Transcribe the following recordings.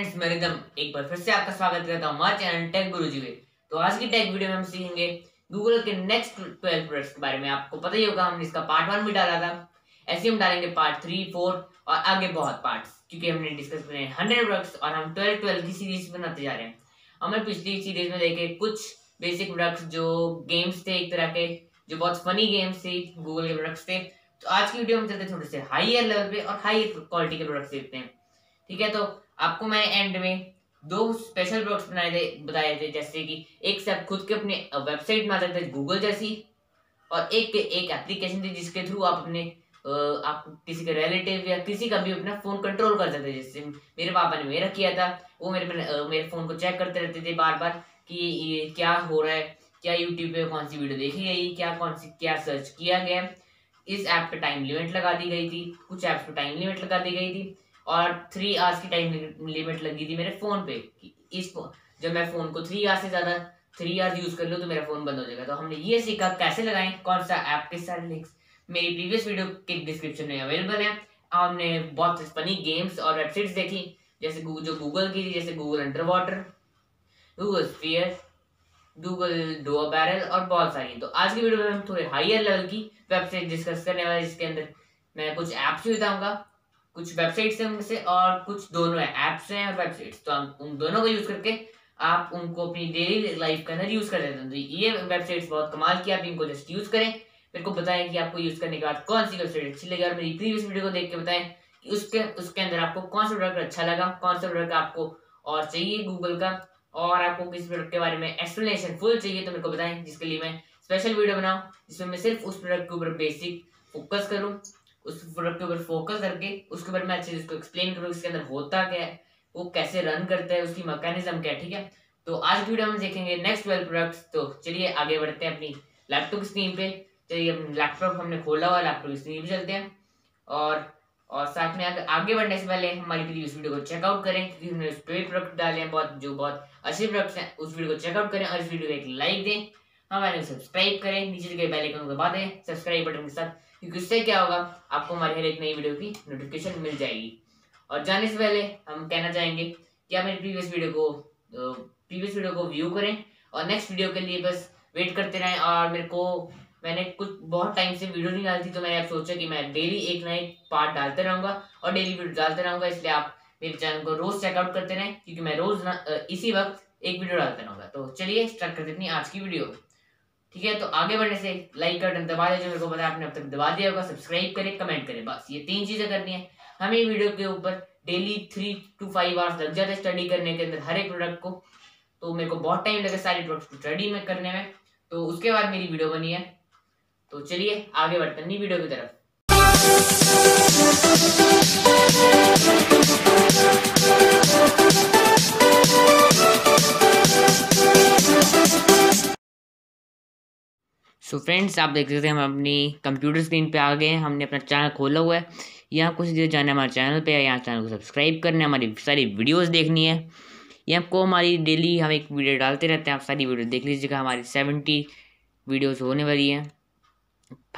Friends मैं rhythm एक बार फिर से आपका स्वागत करता हूँ हमारे चैनल टेक गुरुजी में तो आज की टेक वीडियो में हम सीखेंगे गूगल के नेक्स्ट ट्वेल्व प्रोडक्ट्स के बारे में आपको पता ही होगा हमने इसका पार्ट वन भी डाला था ऐसे हम डालेंगे पार्ट थ्री फोर और आगे बहुत पार्ट क्योंकि हमने डिस्कस करे हंड्रेड प्रोडक्ट्स और हम ट्वेल्व ट्वेल्व की सीरीज बनाते जा रहे हैं हमने पिछली सीरीज में देखे कुछ बेसिक प्रोडक्ट्स जो गेम्स थे एक तरह के जो बहुत फनी गेम्स थे गूगल के प्रोडक्ट्स थे तो आज की वीडियो में चलते थोड़े से हाइयर लेवल पे और हाई क्वालिटी के प्रोडक्ट्स देखते हैं ठीक है तो आपको मैंने एंड में दो स्पेशल प्रोडक्ट बनाए थे बताए थे जैसे कि एक से आप खुद के अपने वेबसाइट बना सकते थे गूगल जैसी और एक एक एप्लीकेशन थी जिसके थ्रू आप अपने आप किसी के रिलेटिव या किसी का भी अपना फ़ोन कंट्रोल कर सकते जैसे मेरे पापा ने मेरा किया था वो मेरे मेरे फ़ोन को चेक करते रहते थे बार बार कि ये क्या हो रहा है क्या यूट्यूब पे कौन सी वीडियो देखी गई क्या कौन सी क्या सर्च किया गया इस ऐप पे टाइम लिमिट लगा दी गई थी कुछ ऐप्स पे टाइम लिमिट लगा दी गई थी और थ्री आवर्स की टाइम लिमिट लगी थी मेरे फोन पे इस जब मैं फोन को थ्री आवर्स से ज्यादा थ्री आवर्स यूज कर लूँ तो मेरा फोन बंद हो जाएगा तो हमने ये सीखा कैसे लगाएं कौन सा ऐप के सारे लिंक्स मेरी प्रीवियस वीडियो के डिस्क्रिप्शन में अवेलेबल है हमने बहुत फनी गेम्स और वेबसाइट्स देखी जैसे जो गूगल की थी जैसे Google under water Google spear Google do barrel और बहुत सारी तो आज की वीडियो में हम थोड़े हायर लेवल की वेबसाइट डिस्कस करने वाले जिसके अंदर मैं कुछ ऐप्स भी बताऊंगा कुछ वेबसाइट्स हैं उनसे और कुछ दोनों है ऐप्स हैं और वेबसाइट्स तो हम उन दोनों को यूज़ करके आप उनको अपनी डेली लाइफ के अंदर यूज़ कर सकते हैं तो ये वेबसाइट्स बहुत कमाल की आप इनको जस्ट यूज़ करें मेरे को बताएं कि आपको यूज़ करने के बाद कौन सी वेबसाइट अच्छी लगी और मेरी प्रीवियस वीडियो को देख के बताएं कि उसके उसके अंदर आपको कौन सा प्रोडक्ट अच्छा लगा कौन सा प्रोडक्ट आपको और चाहिए गूगल का और आपको किस प्रोडक्ट के बारे में एक्सप्लेनेशन फुल चाहिए तो मेरे को बताएं जिसके लिए मैं स्पेशल वीडियो बनाऊँ जिसमें मैं सिर्फ उस प्रोडक्ट के ऊपर बेसिक फोकस करूँ उस प्रोडक्ट के ऊपर फोकस करके उसके ऊपर मैं अच्छे से इसको एक्सप्लेन करूँ इसके अंदर होता क्या है वो कैसे रन करता है उसकी मैकेनिज्म क्या है ठीक है तो आज की वीडियो में देखेंगे नेक्स्ट ट्वेल्व प्रोडक्ट्स तो चलिए आगे बढ़ते हैं अपनी लैपटॉप स्क्रीन पे चलिए लैपटॉप हमने खोला हुआ लैपटॉप स्क्रीन पे चलते हैं और और साथ में आगे, आगे बढ़ने से पहले हमारी उस वीडियो को चेकआउट करें क्योंकि हमने उस पर प्रोडक्ट डाले हैं बहुत जो बहुत अच्छे प्रोडक्ट्स हैं उस वीडियो को चेकआउट करें और इस वीडियो को एक लाइक दें हमारे सब्सक्राइब करें नीचे के बेल आइकन को दबा दें सब्सक्राइब बटन के साथ क्योंकि उससे क्या होगा आपको हमारी हर एक नई वीडियो की नोटिफिकेशन मिल जाएगी और जाने से पहले हम कहना चाहेंगे कि आप मेरी प्रीवियस वीडियो को प्रीवियस वीडियो को व्यू करें और नेक्स्ट वीडियो के लिए बस वेट करते रहें और मेरे को मैंने कुछ बहुत टाइम से वीडियो नहीं डाली थी तो मैंने आप सोचा कि मैं डेली एक ना एक पार्ट डालते रहूँगा और डेली वीडियो डालते रहूँगा इसलिए आप मेरे चैनल को रोज़ चेकआउट करते रहें क्योंकि मैं रोज़ इसी वक्त एक वीडियो डालते रहूँगा तो चलिए स्टार्ट करते अपनी आज की वीडियो ठीक है तो आगे बढ़ने से लाइक बटन दबा दें जो मेरे को पता है आपने अब तक दबा दिया होगा सब्सक्राइब करें कमेंट करें बस ये तीन चीज़ें करनी है हमें वीडियो के ऊपर daily three two five hours लग जाते हैं स्टडी करने के अंदर हर एक प्रोडक्ट को तो मेरे को बहुत टाइम लगे सारे प्रोडक्ट को स्टडी में करने में तो उसके बाद मेरी वीडियो बनी है तो चलिए आगे बढ़ते नहीं वीडियो की तरफ सो so फ्रेंड्स आप देख सकते हैं हम अपनी कंप्यूटर स्क्रीन पे आ गए हैं हमने अपना चैनल खोला हुआ है यहाँ कुछ देर जाना है हमारे चैनल पे यहाँ चैनल को सब्सक्राइब करना है हमारी सारी वीडियोस देखनी है यहाँ को हमारी डेली हम एक वीडियो डालते रहते हैं आप सारी वीडियो देख लीजिएगा हमारी सेवेंटी वीडियोज़ होने वाली हैं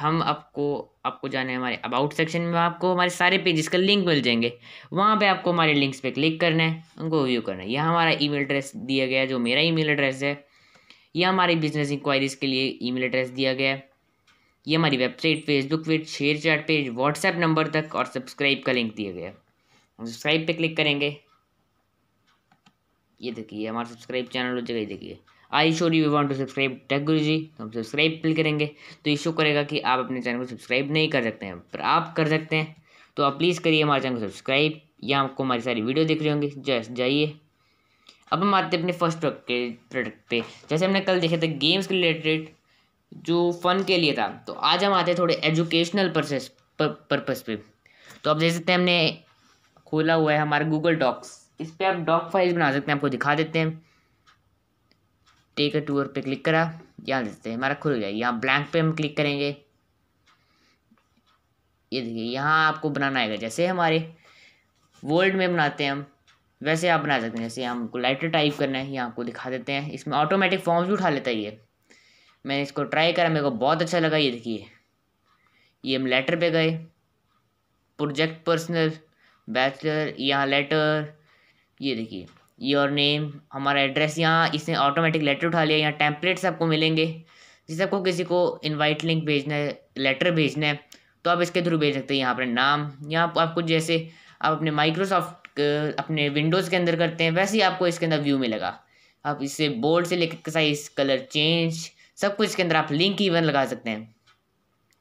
हम आपको आपको जाना है हमारे अबाउट सेक्शन में आपको हमारे सारे पेजेस का लिंक मिल जाएंगे वहाँ पे आपको हमारे लिंक्स पे क्लिक करना है उनको व्यू करना है यह हमारा ईमेल एड्रेस दिया गया है जो मेरा ईमेल एड्रेस है यह हमारे बिजनेस इंक्वायरीज़ के लिए ईमेल एड्रेस दिया गया है ये हमारी website Facebook page share chat page WhatsApp number तक और सब्सक्राइब का लिंक दिया गया है सब्सक्राइब पे क्लिक करेंगे ये देखिए हमारा सब्सक्राइब चैनल हो जाएगा देखिए I sure you want to subscribe tech गुरु जी तो हम सब्सक्राइब क्लिक करेंगे तो ये शो करेगा कि आप अपने चैनल को सब्सक्राइब नहीं कर सकते हैं पर आप कर सकते हैं तो आप प्लीज़ करिए हमारे चैनल को सब्सक्राइब या आपको हमारी सारी वीडियो देख रहे होंगे जैस जाइए अब हम आते हैं अपने फर्स्ट प्रोडक्ट पे जैसे हमने कल देखे थे गेम्स के रिलेटेड जो फन के लिए था तो आज हम आते हैं थोड़े एजुकेशनल प्रोसेस पर्पस पे तो अब देख सकते हैं हमने खोला हुआ है हमारा गूगल डॉक्स इस पर आप डॉक फाइल्स बना सकते हैं आपको दिखा देते हैं टेक अ टूर पे क्लिक करा यहाँ देते हैं हमारा खुल जाएगा यहाँ ब्लैंक पे हम क्लिक करेंगे ये देखिए यहाँ आपको बनाना आएगा जैसे हमारे वर्ल्ड में बनाते हैं हम वैसे आप बना सकते हैं जैसे हमको लाइटर टाइप करना है ये आपको दिखा देते हैं इसमें ऑटोमेटिक फॉर्म्स भी उठा लेता है ये मैंने इसको ट्राई करा मेरे को बहुत अच्छा लगा ये देखिए ये हम लेटर पे गए प्रोजेक्ट पर्सनल बैचलर यहाँ लेटर ये देखिए ये और नेम हमारा एड्रेस यहाँ इसने ऑटोमेटिक लेटर उठा लिया यहाँ टेम्पलेट्स आपको मिलेंगे जैसे आपको किसी को इनवाइट लिंक भेजना है लेटर भेजना है तो आप इसके थ्रू भेज सकते हैं यहाँ अपने नाम यहाँ आपको जैसे आप अपने माइक्रोसॉफ्ट अपने विंडोज़ के अंदर करते हैं वैसे ही आपको इसके अंदर व्यू मिलेगा आप इसे बोल्ड से लेकर साइज कलर चेंज सब कुछ इसके अंदर आप लिंक इवन लगा सकते हैं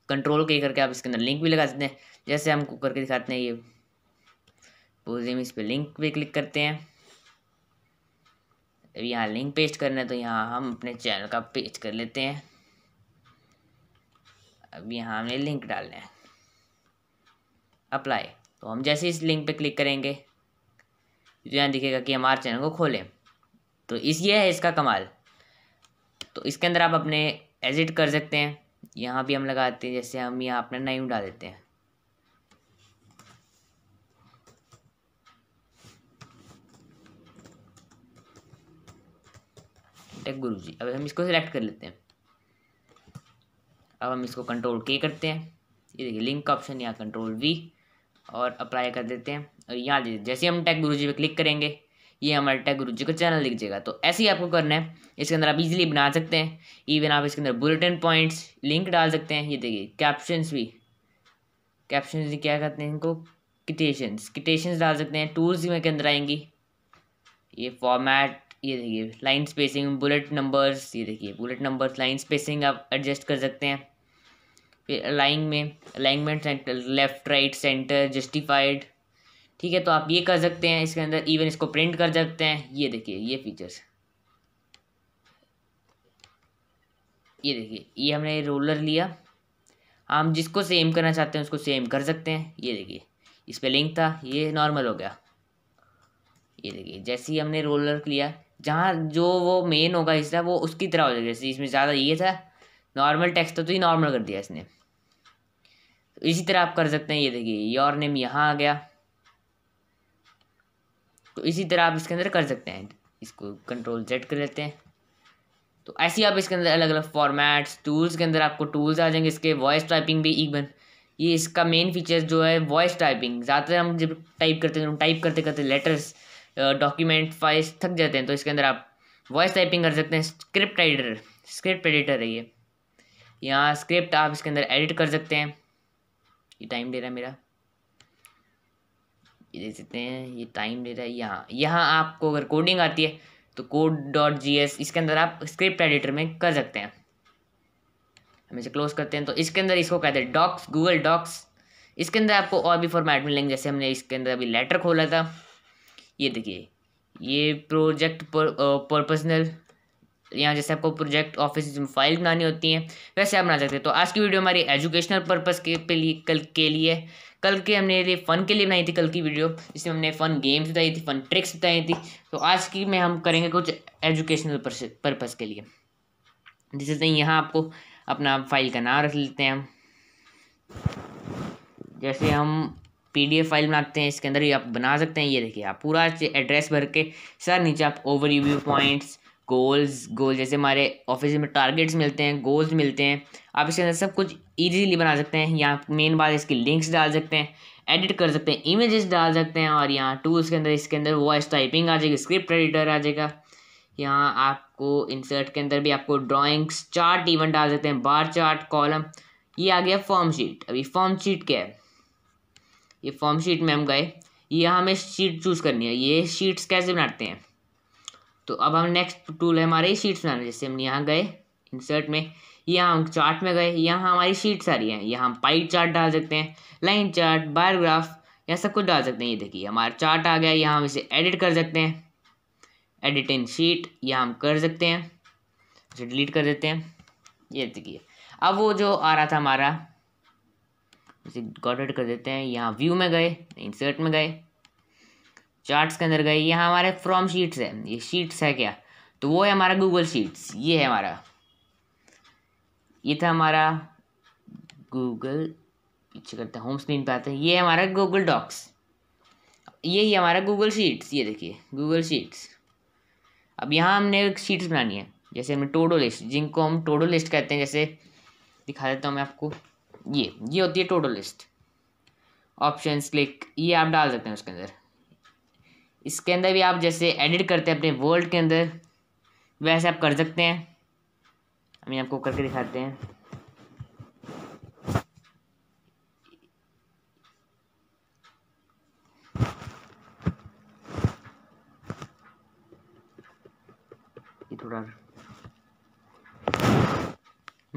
कंट्रोल के करके आप इसके अंदर लिंक भी लगा सकते हैं जैसे हम करके दिखाते हैं ये पोजिम इस पर लिंक भी क्लिक करते हैं अब यहाँ लिंक पेस्ट करना है तो यहाँ हम अपने चैनल का पेस्ट कर लेते हैं अब यहाँ हमने लिंक डालना है अप्लाई तो हम जैसे इस लिंक पे क्लिक करेंगे जो यहाँ दिखेगा कि हमारे चैनल को खोलें तो इस ये है इसका कमाल तो इसके अंदर आप अपने एडिट कर सकते हैं यहाँ भी हम लगाते हैं जैसे हम यहाँ अपना नहीं डाल देते हैं टेक गुरु जी अब हम इसको सिलेक्ट कर लेते हैं अब हम इसको कंट्रोल के करते हैं ये देखिए लिंक का ऑप्शन यहाँ कंट्रोल वी और अप्लाई कर देते हैं और यहाँ लीजिए जैसे हम टैग गुरु जी क्लिक करेंगे ये हमारे टैग गुरु जी का चैनल दिखेगा जाएगा तो ऐसे ही आपको करना है इसके अंदर आप इजीली बना सकते हैं इवन आप इसके अंदर बुलेटिन पॉइंट्स लिंक डाल सकते हैं ये देखिए कैप्शंस भी कैप्शन भी क्या कहते हैं इनको किटेशंस किटेशंस डाल सकते हैं टूल्स के अंदर आएंगी ये फॉर्मेट ये देखिए लाइन स्पेसिंग बुलेट नंबर्स ये देखिए बुलेट नंबर्स लाइन स्पेसिंग आप एडजस्ट कर सकते हैं फिर अलाइंग में alignment left right centre justified ठीक है तो आप ये कर सकते हैं इसके अंदर इवन इसको प्रिंट कर सकते हैं ये देखिए ये फीचर्स ये देखिए ये हमने रोलर लिया हम जिसको सेम करना चाहते हैं उसको सेम कर सकते हैं ये देखिए इस पर लिंक था ये नॉर्मल हो गया ये देखिए जैसे ही हमने रोलर लिया जहाँ जो वो मेन होगा हिस्सा वो उसकी तरह हो जाएगा जैसे इसमें ज़्यादा ये था नॉर्मल टेक्स्ट था तो ये नॉर्मल कर दिया इसने तो इसी तरह आप कर सकते हैं ये देखिए योर नेम यहाँ आ गया तो इसी तरह आप इसके अंदर कर सकते हैं इसको कंट्रोल जेड कर लेते हैं तो ऐसे ही आप इसके अंदर अलग अलग फॉर्मेट्स टूल्स के अंदर आपको टूल्स आ जाएंगे इसके वॉइस टाइपिंग भी इवन ये इसका मेन फीचर जो है वॉइस टाइपिंग ज़्यादातर हम जब टाइप करते हैं टाइप करते करते लेटर्स डॉक्यूमेंट फाइल्स थक जाते हैं तो इसके अंदर आप वॉइस टाइपिंग कर सकते हैं स्क्रिप्ट एडिटर स्क्रिप्ट एडिटर है ये यहाँ स्क्रिप्ट आप इसके अंदर एडिट कर सकते हैं ये टाइम दे रहा है मेरा ये देख सकते हैं ये टाइम ले रहा है यहाँ यहाँ आपको अगर कोडिंग आती है तो कोड डॉट जी एस इसके अंदर आप स्क्रिप्ट एडिटर में कर सकते हैं हम इसे क्लोज करते हैं तो इसके अंदर इसको कहते हैं डॉक्स गूगल डॉक्स इसके अंदर आपको और भी फॉर्मेट मिलेंगे जैसे हमने इसके अंदर अभी लेटर खोला था ये देखिए ये प्रोजेक्ट पर यहाँ जैसे आपको प्रोजेक्ट ऑफिस फाइल बनानी होती हैं वैसे आप बना सकते हैं तो आज की वीडियो हमारी एजुकेशनल पर्पज़ के पे लिए कल के लिए कल के हमने लिए फ़न के लिए बनाई थी कल की वीडियो इसमें हमने फ़न गेम्स बताई थी फ़न ट्रिक्स बताई थी तो आज की में हम करेंगे कुछ एजुकेशनल पर्पज़ के लिए जैसे यहाँ आपको अपना फाइल का नाम रख लेते हैं हम जैसे हम पीडीएफ फाइल बनाते हैं इसके अंदर भी आप बना सकते हैं ये देखिए आप पूरा एड्रेस भर के सर नीचे आप ओवरव्यू पॉइंट्स गोल्स गोल जैसे हमारे ऑफिस में टारगेट्स मिलते हैं गोल्स मिलते हैं आप इसके अंदर सब कुछ ईजीली बना सकते हैं यहाँ मेन बात इसकी लिंक्स डाल सकते हैं एडिट कर सकते हैं इमेजेस डाल सकते हैं और यहाँ टूल्स के अंदर इसके अंदर वॉइस टाइपिंग आ जाएगी स्क्रिप्ट एडिटर आ जाएगा यहाँ आपको इंसर्ट के अंदर भी आपको ड्राइंग्स चार्ट इवन डाल सकते हैं बार चार्ट कॉलम ये आ गया फॉर्म शीट अभी फॉर्म शीट क्या है ये फॉर्म शीट में हम गए ये हमें शीट चूज़ करनी है ये शीट्स कैसे बनाते हैं तो अब हम नेक्स्ट टूल है हमारे शीट्स बनाने जैसे हम यहाँ गए इंसर्ट में यहाँ हम चार्ट में गए यहाँ हमारी शीट्स आ रही हैं यहाँ हम पाइप चार्ट डाल सकते हैं लाइन चार्ट बायोग्राफ यहाँ सब कुछ डाल सकते हैं ये देखिए हमारा चार्ट आ गया यहाँ हम इसे एडिट कर सकते हैं एडिट इन शीट यहाँ हम कर सकते हैं इसे डिलीट कर देते हैं ये देखिए अब वो जो आ रहा था हमारा उसे गॉडेड कर देते हैं यहाँ व्यू में गए इंसर्ट में गए चार्ट्स के अंदर गए यहाँ हमारे फ्रॉम शीट्स है ये शीट्स है क्या तो वो है हमारा गूगल शीट्स ये है हमारा ये था हमारा गूगल पीछे करते हैं होम स्क्रीन पे आते हैं ये है हमारा गूगल डॉक्स ये ही हमारा गूगल शीट्स ये देखिए गूगल शीट्स अब यहाँ हमने एक शीट्स बनानी है जैसे हमने टोडो लिस्ट जिनको हम टोडो लिस्ट कहते हैं जैसे दिखा देता हूँ मैं आपको ये ये होती है टोडो लिस्ट ऑप्शंस क्लिक ये आप डाल सकते हैं उसके अंदर इसके अंदर भी आप जैसे एडिट करते हैं अपने वर्ल्ड के अंदर वैसे आप कर सकते हैं हम आपको करके दिखाते हैं थोड़ा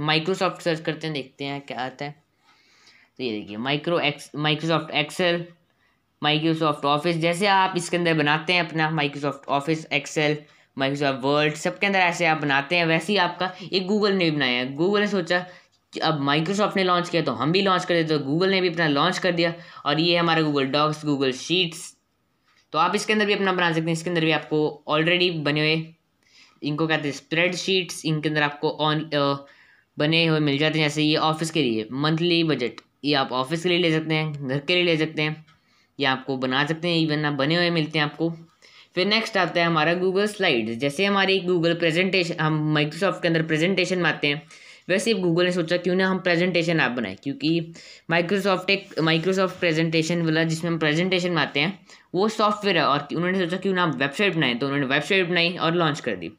माइक्रोसॉफ्ट सर्च करते हैं देखते हैं क्या आता है तो ये देखिए micro ex Microsoft Excel Microsoft Office जैसे आप इसके अंदर बनाते हैं अपना Microsoft Office Excel Microsoft world सबके अंदर ऐसे आप बनाते हैं वैसे ही आपका एक गूगल ने भी बनाया है गूगल ने सोचा कि अब माइक्रोसॉफ्ट ने लॉन्च किया तो हम भी लॉन्च कर देते तो गूगल ने भी अपना लॉन्च कर दिया और ये हमारा गूगल डॉक्स गूगल शीट्स तो आप इसके अंदर भी अपना बना सकते हैं इसके अंदर भी आपको ऑलरेडी बने हुए इनको कहते हैं स्प्रेड शीट्स इनके अंदर आपको ऑन बने हुए मिल जाते हैं जैसे ये ऑफिस के लिए मंथली बजट ये आप ऑफिस के लिए ले सकते हैं घर के लिए ले सकते हैं या आपको बना सकते हैं इवन आप बने हुए मिलते हैं आपको फिर नेक्स्ट आता है हमारा गूगल स्लाइड जैसे हमारी गूगल प्रेजेंटेशन हम माइक्रोसॉफ्ट के अंदर प्रेजेंटेशन में आते हैं वैसे ही गूगल ने सोचा क्यों ना हम प्रेजेंटेशन ऐप बनाए क्योंकि माइक्रोसॉफ्ट एक माइक्रोसॉफ्ट प्रेजेंटेशन वाला जिसमें हम प्रेजेंटेशन में आते हैं वो सॉफ्टवेयर है और उन्होंने सोचा क्यों ना आप वेबसाइट बनाएं तो उन्होंने वेबसाइट बनाई और लॉन्च कर दी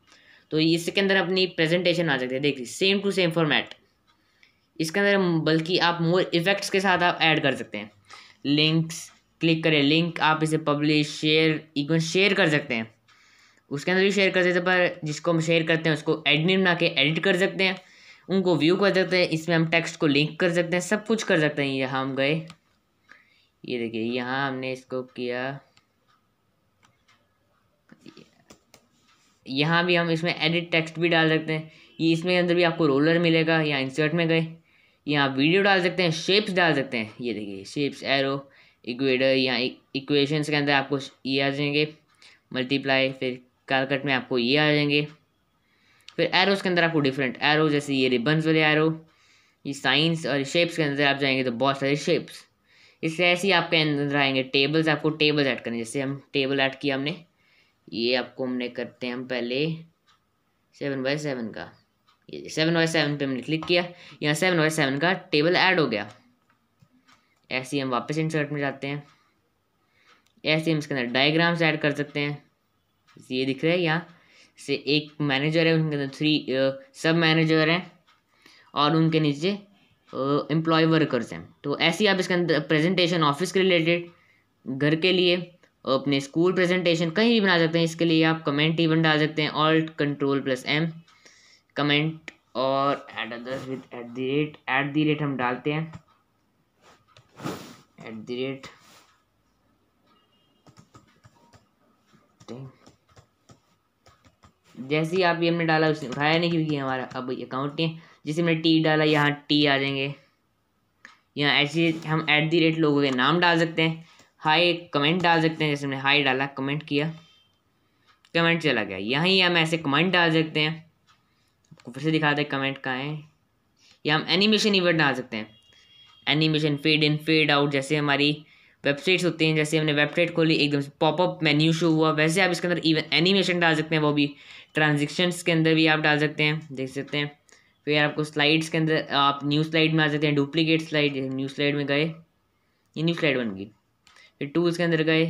तो इसके अंदर अपनी प्रेजेंटेशन आ सकती है देखिए सेम टू सेम फॉर्मेट इसके अंदर बल्कि आप मोर इफेक्ट्स के साथ आप ऐड कर सकते हैं लिंक्स क्लिक करें लिंक आप इसे पब्लिश शेयर इवन शेयर कर सकते हैं उसके अंदर भी शेयर कर सकते पर जिसको हम शेयर करते हैं उसको एडमिन बना के एडिट कर सकते हैं उनको व्यू कर सकते हैं इसमें हम टेक्स्ट को लिंक कर सकते हैं सब कुछ कर सकते हैं यहाँ हम गए ये देखिए यहाँ हमने इसको किया यहाँ भी हम इसमें एडिट टेक्स्ट भी डाल सकते हैं ये इसमें अंदर भी आपको रोलर मिलेगा यहाँ इंसर्ट में गए यहाँ वीडियो डाल सकते हैं शेप्स डाल सकते हैं ये देखिए शेप्स एरो इक्वेटर यहाँ इक्वेशंस e- के अंदर आपको ये e आ जाएंगे मल्टीप्लाई फिर कालकट में आपको ये e आ जाएंगे फिर एरोज के अंदर आपको डिफरेंट एरो जैसे ये रिबन्स वाले एरो ये साइंस और शेप्स के अंदर आप जाएंगे तो बहुत सारे शेप्स इससे ऐसे ही आपके अंदर आएंगे टेबल्स आपको टेबल्स ऐड करने जैसे हम टेबल ऐड किया हमने ये आपको हमने करते हैं हम पहले सेवन बाय सेवन का ये सेवन बाय सेवन पे हमने क्लिक किया यहाँ सेवन बाय सेवन का टेबल ऐड हो गया ऐसे ही हम वापस इंसर्ट में जाते हैं ऐसे ही हम इसके अंदर डायग्राम्स ऐड कर सकते हैं ये दिख रहा है यहाँ से एक मैनेजर है उनके अंदर थ्री सब मैनेजर हैं और उनके नीचे एम्प्लॉय वर्कर्स हैं तो ऐसे ही आप इसके अंदर प्रेजेंटेशन ऑफिस के रिलेटेड घर के लिए अपने स्कूल प्रेजेंटेशन कहीं भी बना सकते हैं इसके लिए आप कमेंट इवन डाल सकते हैं alt control plus M comment और at others with at the rate at the rate हम डालते हैं एट द रेट जैसे ही आप ये हमने डाला उसने उठाया नहीं क्योंकि हमारा अब अकाउंट नहीं है जैसे हमने टी डाला यहाँ टी आ जाएंगे यहाँ ऐसे हम एट दी रेट लोगों के नाम डाल सकते हैं हाई कमेंट डाल सकते हैं जैसे हमने हाई डाला कमेंट किया कमेंट चला गया यहाँ ही हम ऐसे कमेंट डाल सकते हैं आपको फिर से दिखाते हैं कमेंट कहाँ है या हम एनिमेशन इवेंट डाल सकते हैं animation fade in fade out जैसे हमारी वेबसाइट्स होती हैं जैसे हमने वेबसाइट खोली एकदम से पॉपअप मेन्यू शो हुआ वैसे आप इसके अंदर इवन एनिमेशन डाल सकते हैं वो भी ट्रांजेक्शन्स के अंदर भी आप डाल सकते हैं देख सकते हैं फिर आपको स्लाइड्स के अंदर आप न्यू स्लाइड में आ सकते हैं डुप्लीकेट स्लाइड न्यू स्लाइड में गए ये न्यू स्लाइड बन गई फिर टूल्स के अंदर गए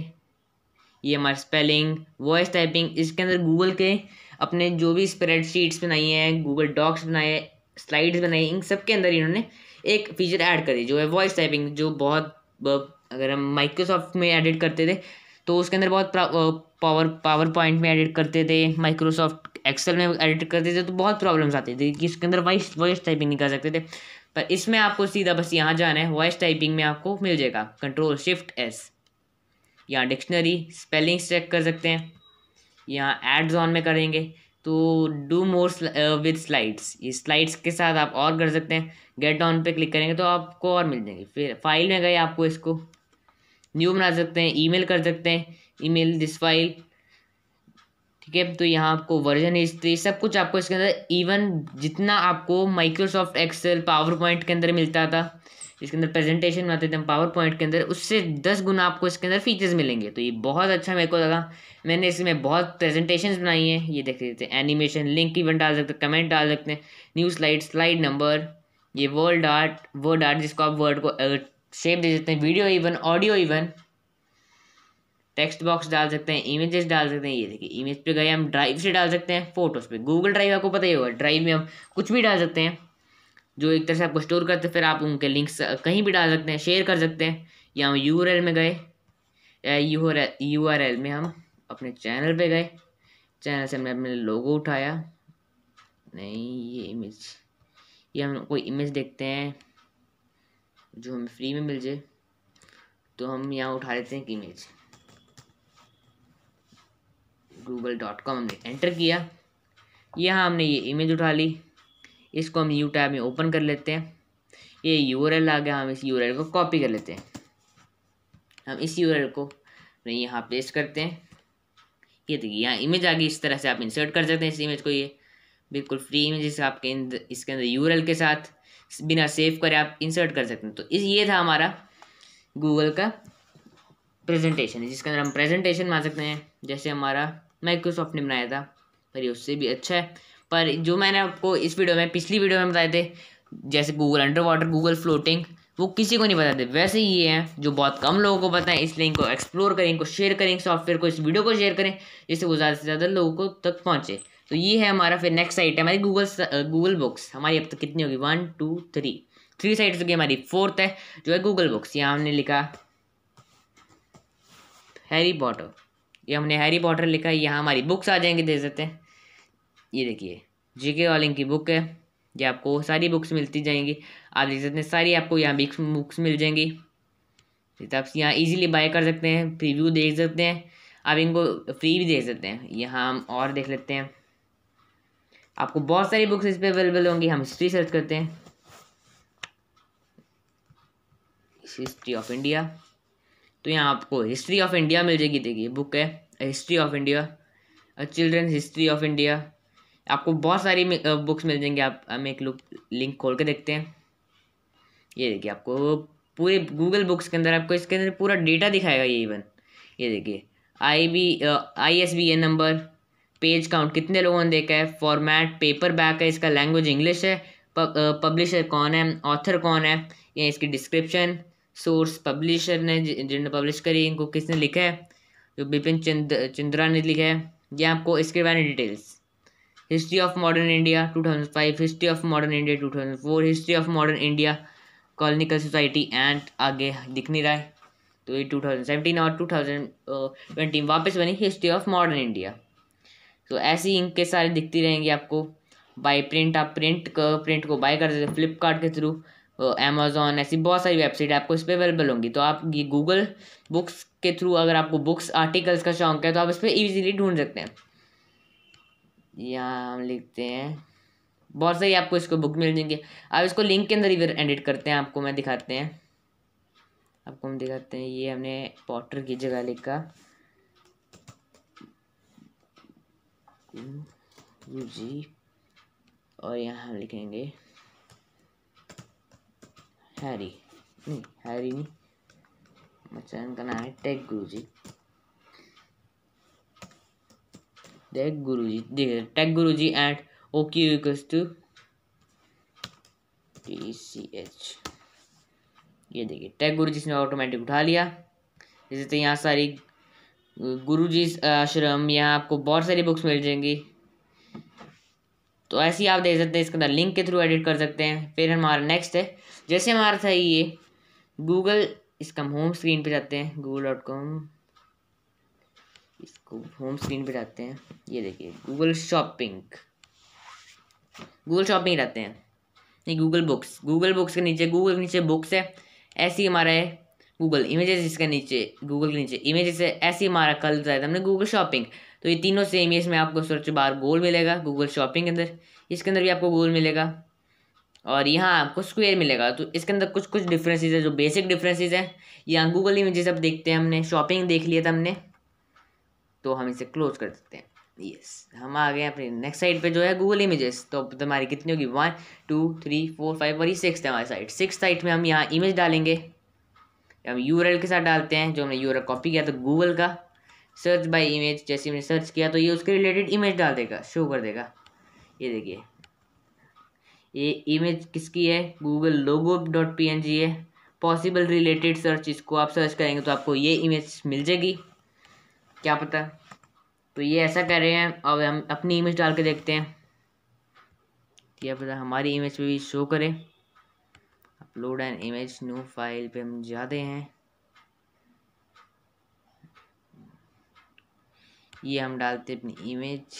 ये हमारे स्पेलिंग वॉइस टाइपिंग इसके अंदर गूगल के अपने जो भी स्प्रेडशीट्स बनाई हैं गूगल डॉक्स बनाए स्लाइड्स बनाई इन सब के अंदर इन्होंने एक फीचर ऐड करी जो है वॉइस टाइपिंग जो बहुत अगर हम माइक्रोसॉफ्ट में एडिट करते थे तो उसके अंदर बहुत पावर पावर पॉइंट में एडिट करते थे माइक्रोसॉफ्ट एक्सेल में एडिट करते थे तो बहुत प्रॉब्लम्स आती थी कि इसके अंदर वॉइस वॉइस टाइपिंग नहीं कर सकते थे पर इसमें आपको सीधा बस यहाँ जाना है वॉइस टाइपिंग में आपको मिल जाएगा कंट्रोल शिफ्ट एस यहाँ डिक्शनरी स्पेलिंग्स चेक कर सकते हैं यहाँ एड जोन में करेंगे तो डू मोर विद स्लाइड्स ये स्लाइड्स के साथ आप और कर सकते हैं गेट ऑन पे क्लिक करेंगे तो आपको और मिल जाएंगे फिर फाइल में गए आपको इसको न्यू बना सकते हैं ईमेल कर सकते हैं ईमेल दिस फाइल ठीक है तो यहाँ आपको वर्जन हिस्ट्री तो सब कुछ आपको इसके अंदर इवन जितना आपको माइक्रोसॉफ्ट एक्सेल पावर पॉइंट के अंदर मिलता था इसके अंदर प्रेजेंटेशन बनाते थे हम पावर पॉइंट के अंदर उससे दस गुना आपको इसके अंदर फीचर्स मिलेंगे तो ये बहुत अच्छा मेरे को लगा मैंने इसमें बहुत प्रेजेंटेशन बनाई है ये देख सकते हैं एनिमेशन लिंक इवेंट डाल सकते हैं कमेंट डाल सकते हैं न्यू स्लाइड स्लाइड नंबर ये वर्ल्ड आर्ट वर्ड आर्ट जिसको आप वर्ड को शेप दे सकते हैं video even audio even text box डाल सकते हैं इमेजेस डाल सकते हैं ये देखिए इमेज पे गए हम ड्राइव से डाल सकते हैं फोटोज़ पे गूगल ड्राइव आपको पता ही होगा ड्राइव में हम कुछ भी डाल सकते हैं जो एक तरह से आपको स्टोर करते फिर आप उनके लिंक्स कहीं भी डाल सकते हैं शेयर कर सकते हैं या हम यू में गए या यू आर में हम अपने चैनल पे गए चैनल से हमने अपने लोगो उठाया नहीं ये इमेज ये हम कोई इमेज देखते हैं जो हमें फ्री में मिल जाए तो हम यहाँ उठा लेते हैं एक इमेज गूगल डॉट कॉम हमने एंटर किया यहाँ हमने ये इमेज उठा ली इसको हम यू टैब में ओपन कर लेते हैं ये यू आ गया हम इस यू को कॉपी कर लेते हैं हम इस यू को यहाँ पेस्ट करते हैं ये देखिए यहाँ इमेज आ गई इस तरह से आप इंसर्ट कर सकते हैं इस इमेज को ये बिल्कुल फ्री इमेज आपके इसके अंदर यू के साथ बिना सेव करे आप इंसर्ट कर सकते हैं तो इस ये था हमारा गूगल का प्रेजेंटेशन जिसके अंदर हम प्रेजेंटेशन मान सकते हैं जैसे हमारा माइक्रोसॉफ्ट ने बनाया था पर ये उससे भी अच्छा है पर जो मैंने आपको इस वीडियो में पिछली वीडियो में बताए थे जैसे Google under water Google floating वो किसी को नहीं बताते वैसे ही ये हैं जो बहुत कम लोगों को पता है इसलिए इनको एक्सप्लोर करें इनको शेयर करें सॉफ्टवेयर को इस वीडियो को शेयर करें जिससे वो ज़्यादा से ज़्यादा लोगों को तक पहुँचे तो ये है हमारा फिर नेक्स्ट साइट है हमारी गूगल गूगल बुक्स हमारी अब तक तो कितनी होगी one two three three sites होगी हमारी फोर्थ है जो है गूगल बुक्स यहाँ हमने लिखा हैरी पॉटर ये हमने हैरी पॉटर लिखा यहाँ हमारी बुक्स आ जाएंगे दे सकते हैं ये देखिए जी के की बुक है ये आपको सारी बुक्स मिलती जाएंगी आप देख सकते हैं सारी आपको यहाँ बिक्स बुक्स मिल जाएंगी तो आप यहाँ इजीली बाय कर सकते हैं प्रीव्यू देख सकते हैं आप इनको फ्री भी देख सकते हैं यहाँ हम और देख लेते हैं आपको बहुत सारी बुक्स इस पर अवेलेबल होंगी हम हिस्ट्री सर्च करते हैं हिस्ट्री ऑफ इंडिया तो यहाँ आपको हिस्ट्री ऑफ इंडिया मिल जाएगी देखिए बुक है history of India children history of India आपको बहुत सारी बुक्स मिल जाएंगी आप हम एक लुक लिंक खोल के देखते हैं ये देखिए आपको पूरे गूगल बुक्स के अंदर आपको इसके अंदर पूरा डेटा दिखाएगा ये इवन ये देखिए I B I S B A number page count कितने लोगों ने देखा है फॉर्मेट पेपर बैक है इसका लैंग्वेज इंग्लिश है पब्लिशर कौन है ऑथर कौन है या इसकी डिस्क्रिप्शन सोर्स पब्लिशर ने जिन्होंने पब्लिश करी इनको किसने लिखा है जो बिपिन चंद चंद्रा ने लिखा है ये आपको इसके बारे में details history of modern India two thousand five history of modern India two thousand four history of modern India colonial society and आगे दिख नहीं रहा है तो ये सेवेंटीन और टू थाउजेंड ट्वेंटीन वापस बनी हिस्ट्री ऑफ मॉडर्न इंडिया तो ऐसी इंक के सारे दिखती रहेंगी आपको बाई प्रिंट आप प्रिंट कर, प्रिंट को बाय कर सकते फ्लिपकार्ट के थ्रू अमेजोन ऐसी बहुत सारी वेबसाइट आपको इस पर अवेलेबल होंगी तो आप ये गूगल बुक्स के थ्रू अगर आपको बुक्स आर्टिकल्स का शौक है तो आप इस पर ईजिली ढूंढ सकते हैं यहाँ हम लिखते हैं बहुत सही आपको इसको बुक मिल जाएंगे आप इसको लिंक के अंदर ही एडिट करते हैं आपको मैं दिखाते हैं आपको हम दिखाते हैं ये हमने पॉटर की जगह लिखा जी और यहाँ हम लिखेंगे हैरी नहीं हैरी नहीं मचान का नाम है टेक गुरु G G the G at O Q at two T C H ये देखिए टेक गुरु जी ने ऑटोमेटिक उठा लिया जैसे तो यहाँ सारी गुरु जी आश्रम यहाँ आपको बहुत सारी बुक्स मिल जाएंगी तो ऐसे ही आप देख सकते हैं इसके अंदर लिंक के थ्रू एडिट कर सकते हैं फिर हमारा नेक्स्ट है जैसे हमारा था ये गूगल इसका होम स्क्रीन पे जाते हैं गूगल डॉट कॉम इसको होम स्क्रीन पे जाते हैं ये देखिए गूगल शॉपिंग गूगल शॉपिंग रहते हैं नहीं गूगल बुक्स गूगल बुक्स के नीचे गूगल के नीचे बुक्स है ऐसी ही हमारा है गूगल इमेजेस इसके नीचे गूगल के नीचे इमेजेस है ऐसी हमारा कल जाए था हमने गूगल शॉपिंग तो ये तीनों से इमेज में आपको सर्च बार गोल मिलेगा गूगल शॉपिंग के अंदर इसके अंदर भी आपको गोल मिलेगा और यहाँ आपको स्क्वेयर मिलेगा तो इसके अंदर कुछ कुछ डिफरेंसेस है जो बेसिक डिफरेंसेस है यहाँ गूगल इमेजेस अब देखते हैं हमने शॉपिंग देख लिया था हमने तो हम इसे क्लोज कर देते हैं यस हम आ गए अपने नेक्स्ट साइड पे जो है गूगल इमेजेस तो अब हमारी कितनी होगी one two three four five और ये सिक्स है हमारी साइड सिक्स साइड में हम यहाँ इमेज डालेंगे हम यू के साथ डालते हैं जो हमने यू कॉपी किया तो गूगल का सर्च बाई इमेज जैसे हमने सर्च किया तो ये उसके रिलेटेड इमेज डाल देगा शो कर देगा ये देखिए ये इमेज किसकी है Google logo dot P N G है पॉसिबल रिलेटेड सर्च इसको आप सर्च करेंगे तो आपको ये इमेज मिल जाएगी क्या पता तो ये ऐसा कर रहे हैं अब हम अपनी इमेज डाल के देखते हैं क्या पता हमारी इमेज पे भी शो करें upload and image new file पे हम जाते हैं ये हम डालते अपनी इमेज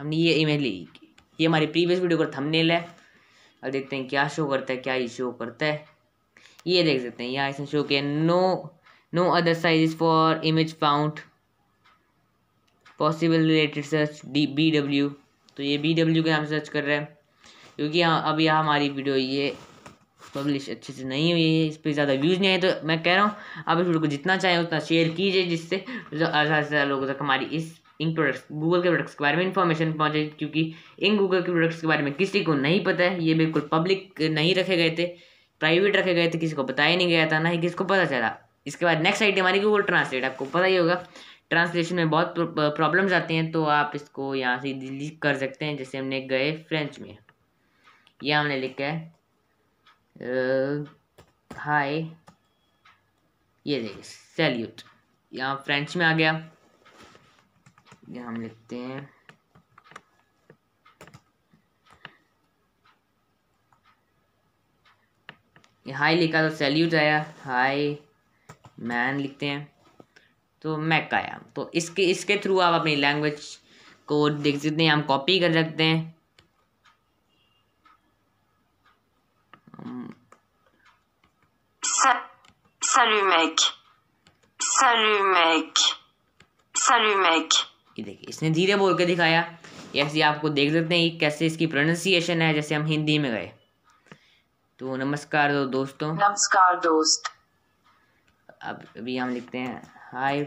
हमने ये इमेज ली ये हमारी प्रीवियस वीडियो का थंबनेल है अब देखते हैं क्या शो करता है क्या ये शो करता है ये देख सकते हैं यहाँ इसने शो किया no no other size for image found possible related search D B W तो ये बी डब्ल्यू के नाम सर्च कर रहे हैं क्योंकि अब यह हमारी वीडियो ये पब्लिश अच्छे से नहीं हुई है इस पर ज़्यादा व्यूज़ नहीं आए तो मैं कह रहा हूँ आप इस वीडियो को जितना चाहें उतना शेयर कीजिए जिससे ज़्यादा से ज़्यादा लोगों तक हमारी इस इन प्रोडक्ट्स गूगल के प्रोडक्ट्स के बारे में इन्फॉर्मेशन पहुंचे क्योंकि इन गूगल के प्रोडक्ट्स के बारे में किसी को नहीं पता है ये बिल्कुल पब्लिक नहीं रखे गए थे प्राइवेट रखे गए थे किसी को बताया नहीं गया था ना ही किसी को पता चला इसके बाद नेक्स्ट आइटम हमारी गूगल ट्रांसलेट आपको पता ही होगा ट्रांसलेशन में बहुत प्रॉब्लम्स आती हैं तो आप इसको यहाँ से लिख कर सकते हैं जैसे हमने गए फ्रेंच में यह हमने लिखा है हाय ये देखिए सैल्यूट यहाँ फ्रेंच में आ गया ये हम लिखते हैं हाई लिखा तो सैल्यूट आया हाई मैन लिखते हैं तो मैक आया तो इसके इसके थ्रू आप अपनी लैंग्वेज को देख सकते हैं हम कॉपी कर सकते हैं देखिए इसने धीरे बोल के दिखाया ये आपको देख सकते हैं कैसे इसकी प्रोनाउंसिएशन है जैसे हम हिंदी में गए तो नमस्कार दो दोस्तों नमस्कार दोस्त अब अभी हम लिखते हैं हाय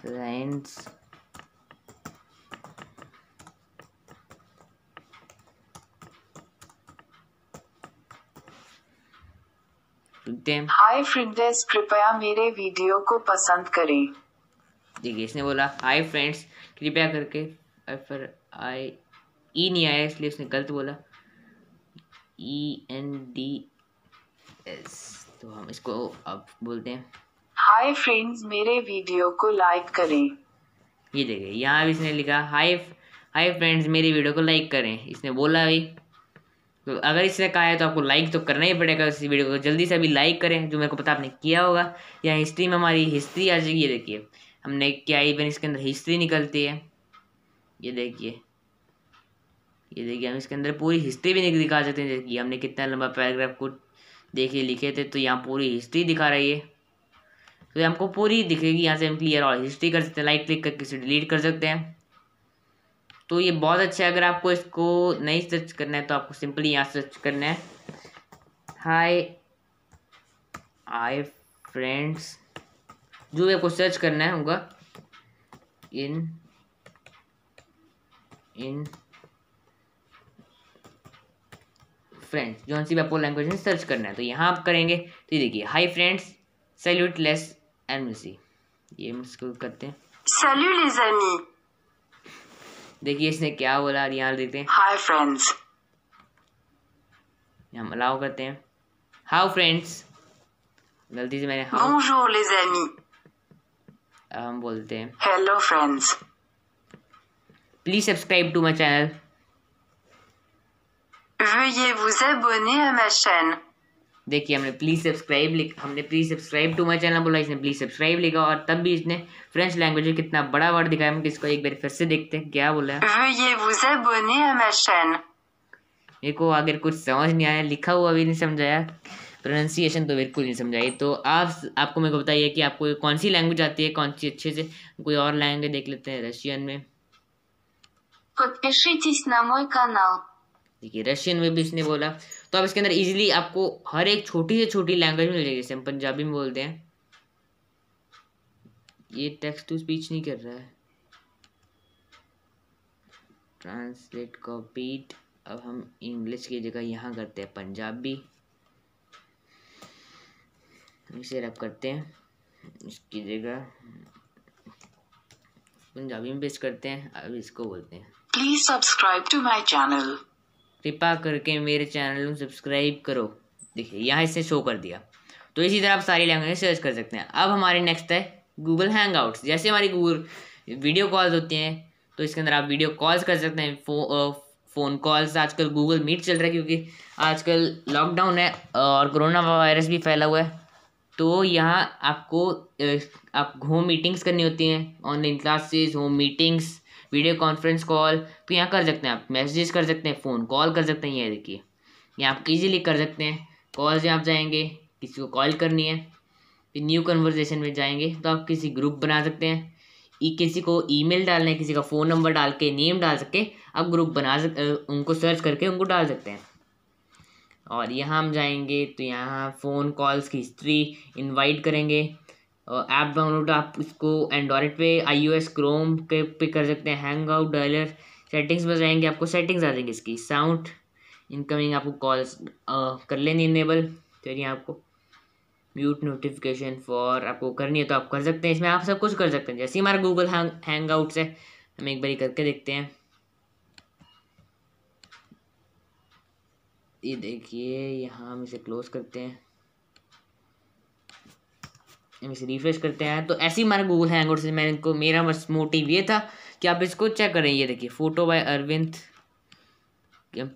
फ्रेंड्स हाय फ्रेंड्स कृपया मेरे वीडियो को पसंद करें देखिए इसने बोला हाय फ्रेंड्स कृपया करके फिर आई ई e नहीं आया इसलिए उसने गलत बोला ई एन डी एस तो हम इसको अब बोलते हैं हाय फ्रेंड्स मेरे वीडियो को लाइक करें ये देखिए यहाँ भी इसने लिखा हाय हाय फ्रेंड्स मेरी वीडियो को लाइक करें इसने बोला भाई तो अगर इसने कहा है तो आपको लाइक तो करना ही पड़ेगा इस वीडियो को जल्दी से अभी लाइक करें जो मेरे को पता आपने किया होगा या हिस्ट्री में हमारी हिस्ट्री आ जाएगी ये देखिए हमने क्या इवन इसके अंदर हिस्ट्री निकलती है ये देखिए ये देखिए हम इसके अंदर पूरी हिस्ट्री भी नहीं दिखा सकते हैं जैसे कि हमने कितना लंबा पैराग्राफ को देखे लिखे थे तो यहाँ पूरी हिस्ट्री दिखा रही है तो ये हमको पूरी दिखेगी यहाँ से हम क्लियर और हिस्ट्री कर सकते हैं लाइट क्लिक करके इसे डिलीट कर सकते हैं तो ये बहुत अच्छा है अगर आपको इसको नहीं सर्च करना है तो आपको सिंपली यहाँ सर्च करना है हाय आई फ्रेंड्स जो भी आपको सर्च करना है होगा इन इन फ्रेंड्स जौन सी भी आपको लैंग्वेज में सर्च करना है तो यहाँ आप करेंगे तो ये देखिए हाई फ्रेंड्स सैल्यूट लेस एंड मिसी ये हम करते हैं देखिए इसने क्या बोला यहाँ देखते हैं हाय फ्रेंड्स हम अलाउ करते हैं हाउ फ्रेंड्स गलती से मैंने हम बोलते हैं hello friends please subscribe to my channel Veuillez vous abonner à ma chaîne. देखिए हमने प्लीज़ सब्सक्राइब लिख हमने please subscribe to my channel बोला इसने प्लीज़ सब्सक्राइब लिखा और तब भी इसने फ्रेंच लैंग्वेज में कितना बड़ा वर्ड दिखाया हम इसको एक बार फिर से देखते हैं क्या बोला है को अगर कुछ समझ नहीं आया लिखा हुआ भी नहीं समझाया प्रोनाउंसिएशन तो बिल्कुल नहीं समझाई तो आप आपको मेरे को बताइए कि आपको कौन सी लैंग्वेज आती है कौन सी अच्छे से कोई और लैंग्वेज देख लेते हैं रशियन में Подпишитесь на мой канал. देखिए रशियन में भी इसने बोला तो आप इसके अंदर इजीली आपको हर एक छोटी से छोटी लैंग्वेज मिल जाएगी जैसे हम पंजाबी में बोलते हैं ये टेक्स्ट टू स्पीच नहीं कर रहा है ट्रांसलेट कॉपीट अब हम इंग्लिश की जगह यहाँ करते हैं पंजाबी इसे रब करते हैं इसकी जगह पंजाबी में पेश करते हैं अब इसको बोलते हैं please subscribe to my channel कृपा करके मेरे चैनल में सब्सक्राइब करो देखिए यहाँ इसने शो कर दिया तो इसी तरह आप सारी लैंग्वेज सर्च कर सकते हैं अब हमारे नेक्स्ट है गूगल हैंग जैसे हमारी गूगल वीडियो कॉल्स होती हैं तो इसके अंदर आप वीडियो कॉल्स कर सकते हैं फो, फ़ोन कॉल्स आजकल गूगल मीट चल रहा है क्योंकि आजकल लॉकडाउन है और कोरोना वायरस भी फैला हुआ है तो यहाँ आपको आप होम मीटिंग्स करनी होती हैं online classes home meetings video conference call तो यहाँ कर सकते हैं आप मैसेजेस कर सकते हैं फ़ोन कॉल कर सकते हैं ये देखिए यहाँ आप इजीली कर सकते हैं कॉल से आप जाएंगे किसी को कॉल करनी है फिर न्यू कन्वर्जेशन में जाएंगे तो आप किसी ग्रुप बना सकते हैं किसी को ईमेल डालना है किसी का फ़ोन नंबर डाल के नेम डाल सके आप ग्रुप बना सक उनको सर्च करके उनको डाल सकते हैं और यहाँ हम जाएंगे तो यहाँ फ़ोन कॉल्स की हिस्ट्री इनवाइट करेंगे ऐप डाउनलोड आप इसको एंड्रॉयड पे आईओएस क्रोम के पे कर सकते हैं हैंग आउट डायलर सेटिंग्स में जाएंगे आपको सेटिंग्स आ जाएंगी इसकी साउंड इनकमिंग आपको कॉल्स कर लेनी इनेबल फिर यहाँ आपको म्यूट नोटिफिकेशन फॉर आपको करनी है तो आप कर सकते हैं इसमें आप सब कुछ कर सकते हैं जैसे हमारा गूगल हैंग हैंग आउट्स है हम एक बारी करके देखते हैं ये देखिए यहाँ हम इसे क्लोज करते हैं इसे रिफ्रेश करते हैं तो ऐसे ही हमारा गूगल हैंग आउट से मैंने इनको मेरा बस मोटिव ये था कि आप इसको चेक करें ये देखिए फ़ोटो बाय अरविंद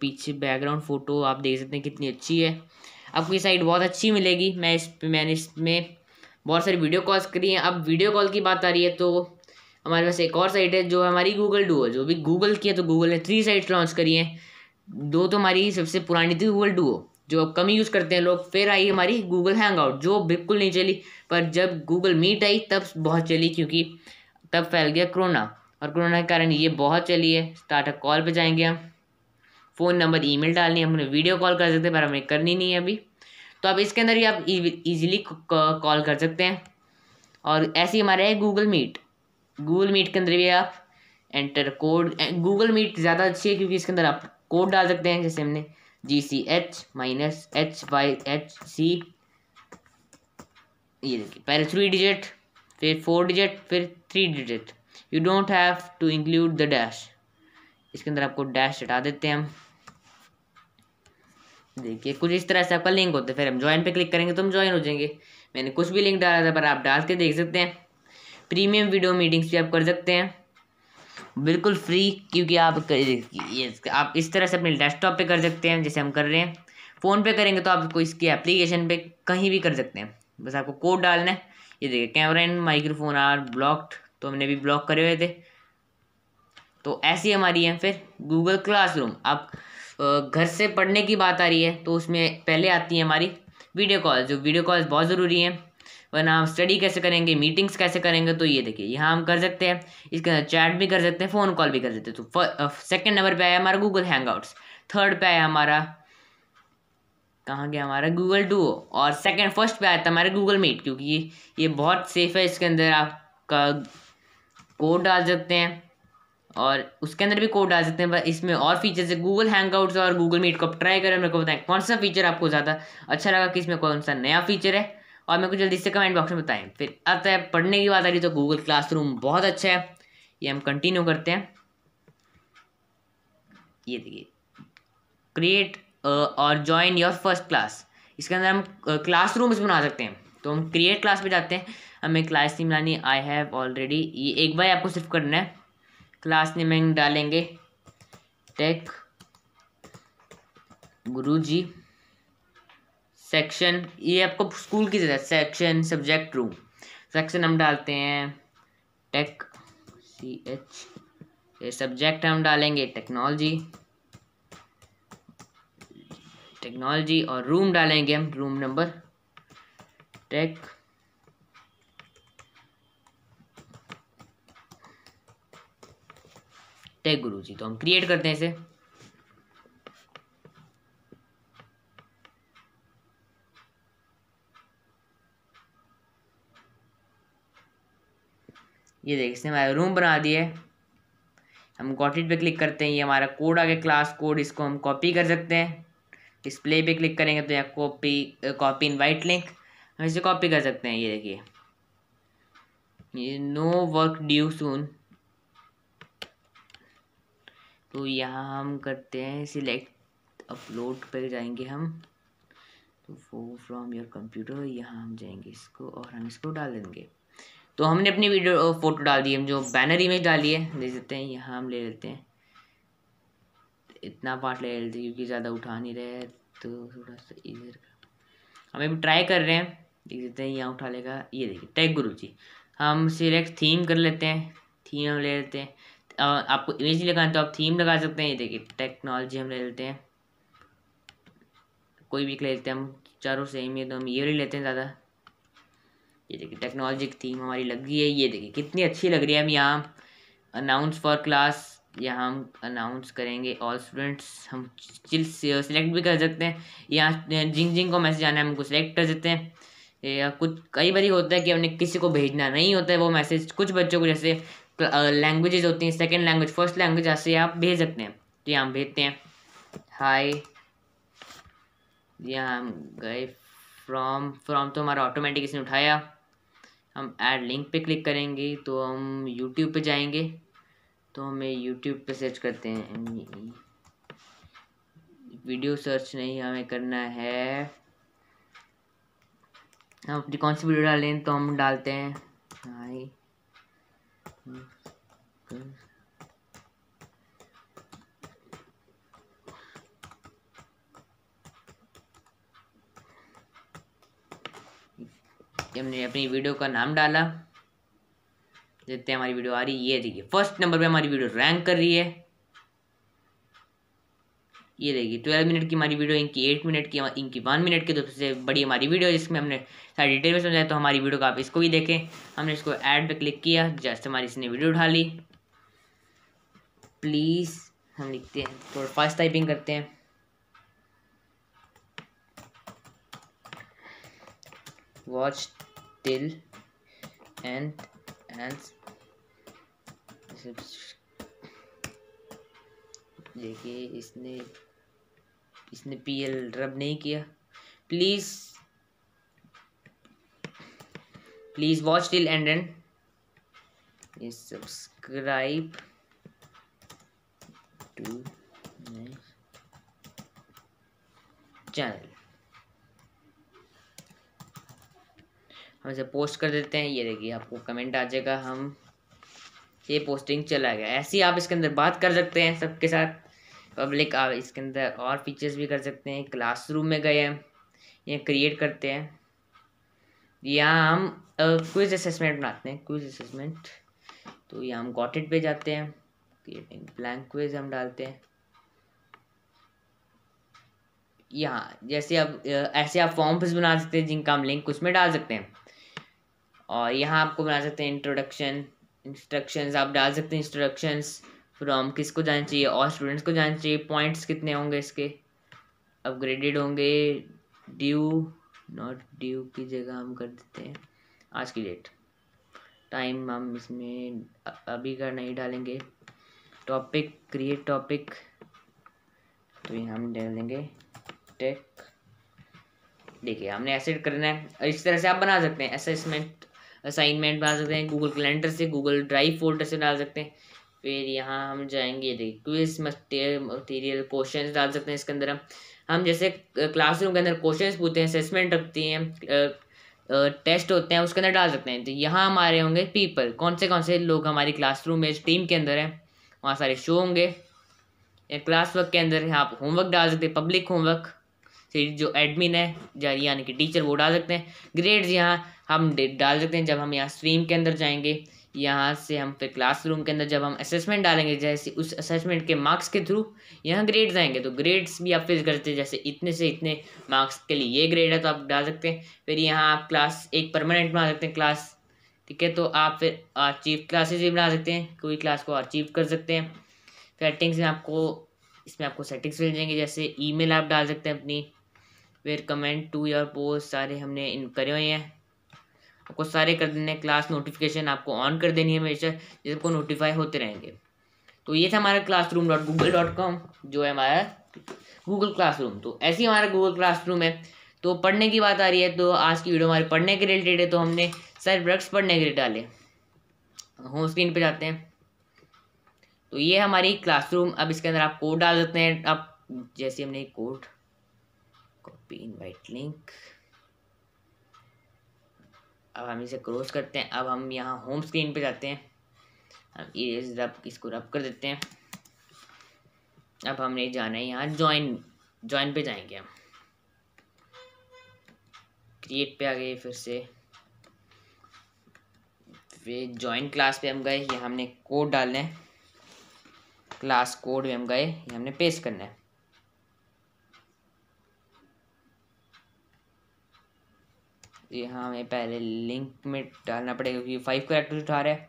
पीछे बैकग्राउंड फ़ोटो आप देख सकते हैं कितनी अच्छी है आपको ये साइट बहुत अच्छी मिलेगी मैं इस मैंने इसमें बहुत सारी वीडियो कॉल्स करी हैं अब वीडियो कॉल की बात आ रही है तो हमारे पास एक और साइट है जो हमारी गूगल डू है जो भी गूगल की है तो गूगल ने थ्री साइट्स लॉन्च करी हैं दो तो हमारी सबसे पुरानी थी गूगल डू जो अब कम यूज़ करते हैं लोग फिर आई हमारी गूगल हैंग आउट जो बिल्कुल नहीं चली पर जब गूगल मीट आई तब बहुत चली क्योंकि तब फैल गया कोरोना और कोरोना के कारण ये बहुत चली है स्टार्टअप कॉल पे जाएंगे हम फ़ोन नंबर ईमेल डालनी है हमने वीडियो कॉल कर सकते हैं पर हमें करनी नहीं है अभी तो अब इसके अंदर ही आप इजीली e- कॉल कर सकते हैं और ऐसे ही हमारे है गूगल मीट गूगल मीट के अंदर भी आप एंटर कोड गूगल मीट ज़्यादा अच्छी है क्योंकि इसके अंदर आप कोड डाल सकते हैं जैसे हमने G C H minus H by H C ये देखिए पहले थ्री डिजिट फिर फोर डिजिट फिर three digit you don't have to include the dash इसके अंदर आपको डैश हटा देते हैं हम देखिए कुछ इस तरह से आपका लिंक होता है फिर हम ज्वाइन पे क्लिक करेंगे तो हम ज्वाइन हो जाएंगे मैंने कुछ भी लिंक डाला था पर आप डाल के देख सकते हैं प्रीमियम वीडियो मीटिंग्स भी आप कर सकते हैं बिल्कुल फ्री क्योंकि आप ये आप इस तरह से अपने डेस्कटॉप पे कर सकते हैं जैसे हम कर रहे हैं फ़ोन पे करेंगे तो आपको इसकी एप्लीकेशन पे कहीं भी कर सकते हैं बस आपको कोड डालना है ये देखिए camera and microphone are blocked तो हमने भी ब्लॉक करे हुए थे तो ऐसी हमारी है फिर गूगल क्लासरूम आप घर से पढ़ने की बात आ रही है तो उसमें पहले आती है हमारी वीडियो कॉल जो वीडियो कॉल बहुत ज़रूरी है वरना हम स्टडी कैसे करेंगे मीटिंग्स कैसे करेंगे तो ये देखिए यहाँ हम कर सकते हैं इसके अंदर चैट भी कर सकते हैं फ़ोन कॉल भी कर सकते हैं तो सेकेंड नंबर पर आया हमारा गूगल हैंग थर्ड पर आया हमारा कहाँ गया हमारा गूगल डुओ और सेकेंड फर्स्ट पे आया था हमारा गूगल मीट क्योंकि ये ये बहुत सेफ है इसके अंदर आपका कोड डाल सकते हैं और उसके अंदर भी कोड डाल सकते हैं इसमें और फीचर्स है गूगल हैंग और गूगल मीट को आप ट्राई करें मेरे को बताएं कौन सा फीचर आपको ज़्यादा अच्छा लगा कि इसमें कौन सा नया फीचर है और मेरे को जल्दी से कमेंट बॉक्स में बताएं फिर आता तो है पढ़ने की बात आ रही तो गूगल क्लासरूम बहुत अच्छा है ये हम कंटिन्यू करते हैं ये देखिए क्रिएट और ज्वाइन योर फर्स्ट क्लास इसके अंदर हम क्लास uh, रूम बना सकते हैं तो हम क्रिएट क्लास पे जाते हैं हमें क्लास नेम लानी आई हैव ऑलरेडी ये एक बार आपको सिर्फ करना है क्लास नेम डालेंगे टेक गुरु जी सेक्शन ये आपको स्कूल की जरूरत सेक्शन सब्जेक्ट रूम सेक्शन हम डालते हैं टेक सी एच ये सब्जेक्ट हम डालेंगे टेक्नोलॉजी टेक्नोलॉजी और रूम डालेंगे हम रूम नंबर टेक टेक गुरु जी तो हम क्रिएट करते हैं इसे ये देख इसने हमारा रूम बना दिया हम गॉट इट पे क्लिक करते हैं ये हमारा कोड आ गया क्लास कोड इसको हम कॉपी कर सकते हैं डिस्प्ले पे क्लिक करेंगे तो यहाँ कॉपी कॉपी इनवाइट लिंक हम इसे कॉपी कर सकते हैं ये देखिए ये नो वर्क ड्यू सून तो यहाँ हम करते हैं सिलेक्ट अपलोड पे जाएंगे हम तो वो फ्रॉम योर कंप्यूटर यहाँ हम जाएंगे इसको और हम इसको डाल देंगे तो हमने अपनी वीडियो फ़ोटो डाल दी हम जो बैनर इमेज डाली है ले देते हैं यहाँ हम ले लेते हैं इतना पार्ट ले लेते क्योंकि ज़्यादा उठा नहीं रहे तो थोड़ा सा इधर का हम अभी ट्राई कर रहे हैं देख देते हैं यहाँ उठा लेगा ये देखिए टैग गुरु जी हम सिलेक्ट थीम कर लेते हैं थीम हम ले लेते हैं आपको इमेज लगा तो आप थीम लगा सकते हैं ये देखिए टेक्नोलॉजी हम ले लेते हैं कोई भी ले लेते हैं हम चारों सेम ये तो हम ये ले लेते हैं ज़्यादा ये देखिए टेक्नोलॉजी की थीम हमारी लगी है ये देखिए कितनी अच्छी लग रही है हम यहाँ अनाउंस फॉर क्लास यहाँ हम अनाउंस करेंगे ऑल स्टूडेंट्स हम चिल सिलेक्ट भी कर सकते हैं यहाँ जिंग जिंग को मैसेज आना है हमको सिलेक्ट कर सकते हैं या कुछ कई बार होता है कि हमने किसी को भेजना नहीं होता है वो मैसेज कुछ बच्चों को जैसे लैंग्वेजेज होती हैं सेकेंड लैंग्वेज फर्स्ट लैंग्वेज ऐसे आप भेज सकते हैं तो यहाँ हम भेजते हैं हाई यहाँ हम गए फ्रॉम फ्रॉम तो हमारा ऑटोमेटिक इसने उठाया हम ऐड लिंक पे क्लिक करेंगे तो हम यूट्यूब पे जाएंगे तो हमें यूट्यूब पे सर्च करते हैं वीडियो सर्च नहीं हमें करना है हम अपनी कौन सी वीडियो डालें तो हम डालते हैं हाई कि हमने अपनी वीडियो का नाम डाला जितने हमारी वीडियो आ रही ये देखिए फर्स्ट नंबर पे हमारी वीडियो रैंक कर रही है ये देखिए ट्वेल्व मिनट की हमारी वीडियो इनकी एट मिनट की इनकी वन मिनट की तो सबसे बड़ी हमारी वीडियो जिसमें हमने सारी डिटेल में समझाया तो हमारी वीडियो का आप इसको भी देखें हमने इसको ऐड पे क्लिक किया जस्ट हमारी इसने वीडियो उठा ली प्लीज़ हम लिखते हैं थोड़ा फास्ट टाइपिंग करते हैं वॉच till and and देखिए इसने इसने पी एल रब नहीं किया please please watch till end end subscribe to channel हम इसे पोस्ट कर देते हैं ये देखिए आपको कमेंट आ जाएगा हम ये पोस्टिंग चला गया ऐसे ही आप इसके अंदर बात कर सकते हैं सबके साथ पब्लिक आप इसके अंदर और फीचर्स भी कर सकते हैं क्लासरूम में गए हैं ये क्रिएट करते हैं या हम क्विज असेसमेंट बनाते हैं क्विज असेसमेंट तो यहाँ हम गॉट इट पे जाते हैं क्रिएटिंग ब्लैंक क्विज हम डालते हैं यहाँ जैसे आप ऐसे आप फॉर्म्स बना सकते हैं जिनका हम लिंक उसमें डाल सकते हैं और यहाँ आपको बना सकते हैं इंट्रोडक्शन इंस्ट्रक्शंस आप डाल सकते हैं इंस्ट्रक्शंस फ्रॉम किसको जाना चाहिए और स्टूडेंट्स को जाना चाहिए पॉइंट्स कितने होंगे इसके अपग्रेडेड होंगे ड्यू नॉट ड्यू की जगह हम कर देते हैं आज की डेट टाइम हम इसमें अभी का नहीं डालेंगे टॉपिक क्रिएट टॉपिक तो ये हम डालेंगे टेक देखिए हमने ऐसे करना है इस तरह से आप बना सकते हैं असेसमेंट असाइनमेंट डाल सकते हैं गूगल कैलेंडर से गूगल ड्राइव फोल्डर से डाल सकते हैं फिर यहाँ हम जाएंगे देखिए क्विज मटेरियल क्वेश्चन डाल सकते हैं इसके अंदर हम हम जैसे क्लासरूम के अंदर क्वेश्चन पूछते हैं असेसमेंट रखते हैं टेस्ट होते हैं उसके अंदर डाल सकते हैं तो यहाँ हमारे होंगे पीपल कौन से कौन से लोग हमारी क्लासरूम में टीम के अंदर हैं वहाँ सारे शो होंगे या क्लास वर्क के अंदर आप होमवर्क डाल सकते हैं पब्लिक होमवर्क फिर जो एडमिन है यानी कि टीचर वो डाल सकते हैं ग्रेड्स यहाँ हम डाल सकते हैं जब हम यहाँ स्ट्रीम के अंदर जाएंगे यहाँ से हम क्लास क्लासरूम के अंदर जब हम असेसमेंट डालेंगे जैसे उस असेसमेंट के मार्क्स के थ्रू यहाँ ग्रेड्स आएंगे तो ग्रेड्स भी आप फिल करते हैं जैसे इतने से इतने मार्क्स के लिए ये ग्रेड है तो आप डाल सकते हैं फिर यहाँ आप क्लास एक परमानेंट बना सकते हैं क्लास ठीक है तो आप फिर अचीव क्लासेज भी बना सकते हैं कोई क्लास को अचीव कर सकते हैं सेटिंग्स में आपको इसमें आपको सेटिंग्स मिल जाएंगे जैसे ईमेल आप डाल सकते हैं अपनी फिर कमेंट टू योर पोस्ट सारे हमने इन करे हुए हैं आपको सारे कर देने क्लास नोटिफिकेशन आपको ऑन कर देनी है हमेशा जिससे आपको नोटिफाई होते रहेंगे तो ये था हमारा classroom dot Google dot com जो है हमारा गूगल क्लास रूम तो ऐसे ही हमारा गूगल क्लास रूम है तो पढ़ने की बात आ रही है तो आज की वीडियो हमारे पढ़ने के रिलेटेड है तो हमने सारे प्रोडक्ट्स पढ़ने के लिए डाले होम स्क्रीन पर जाते हैं तो ये हमारी क्लासरूम अब इसके अंदर आप कोड डाल देते हैं आप जैसे हमने कोड कॉपी इनवाइट लिंक अब हम इसे क्लोज करते हैं अब हम यहाँ होम स्क्रीन पे जाते हैं हम इरेज रब इसको रब कर देते हैं अब हमने जाना है यहाँ ज्वाइन ज्वाइन पे जाएंगे हम क्रिएट पे आ गए फिर से फिर ज्वाइन क्लास पे हम गए यहाँ हमने कोड डालना है क्लास कोड में हम गए ये हमने पेस्ट करना है ये हाँ, हमें पहले लिंक में डालना पड़ेगा क्योंकि फाइव करेक्टर उठा रहे हैं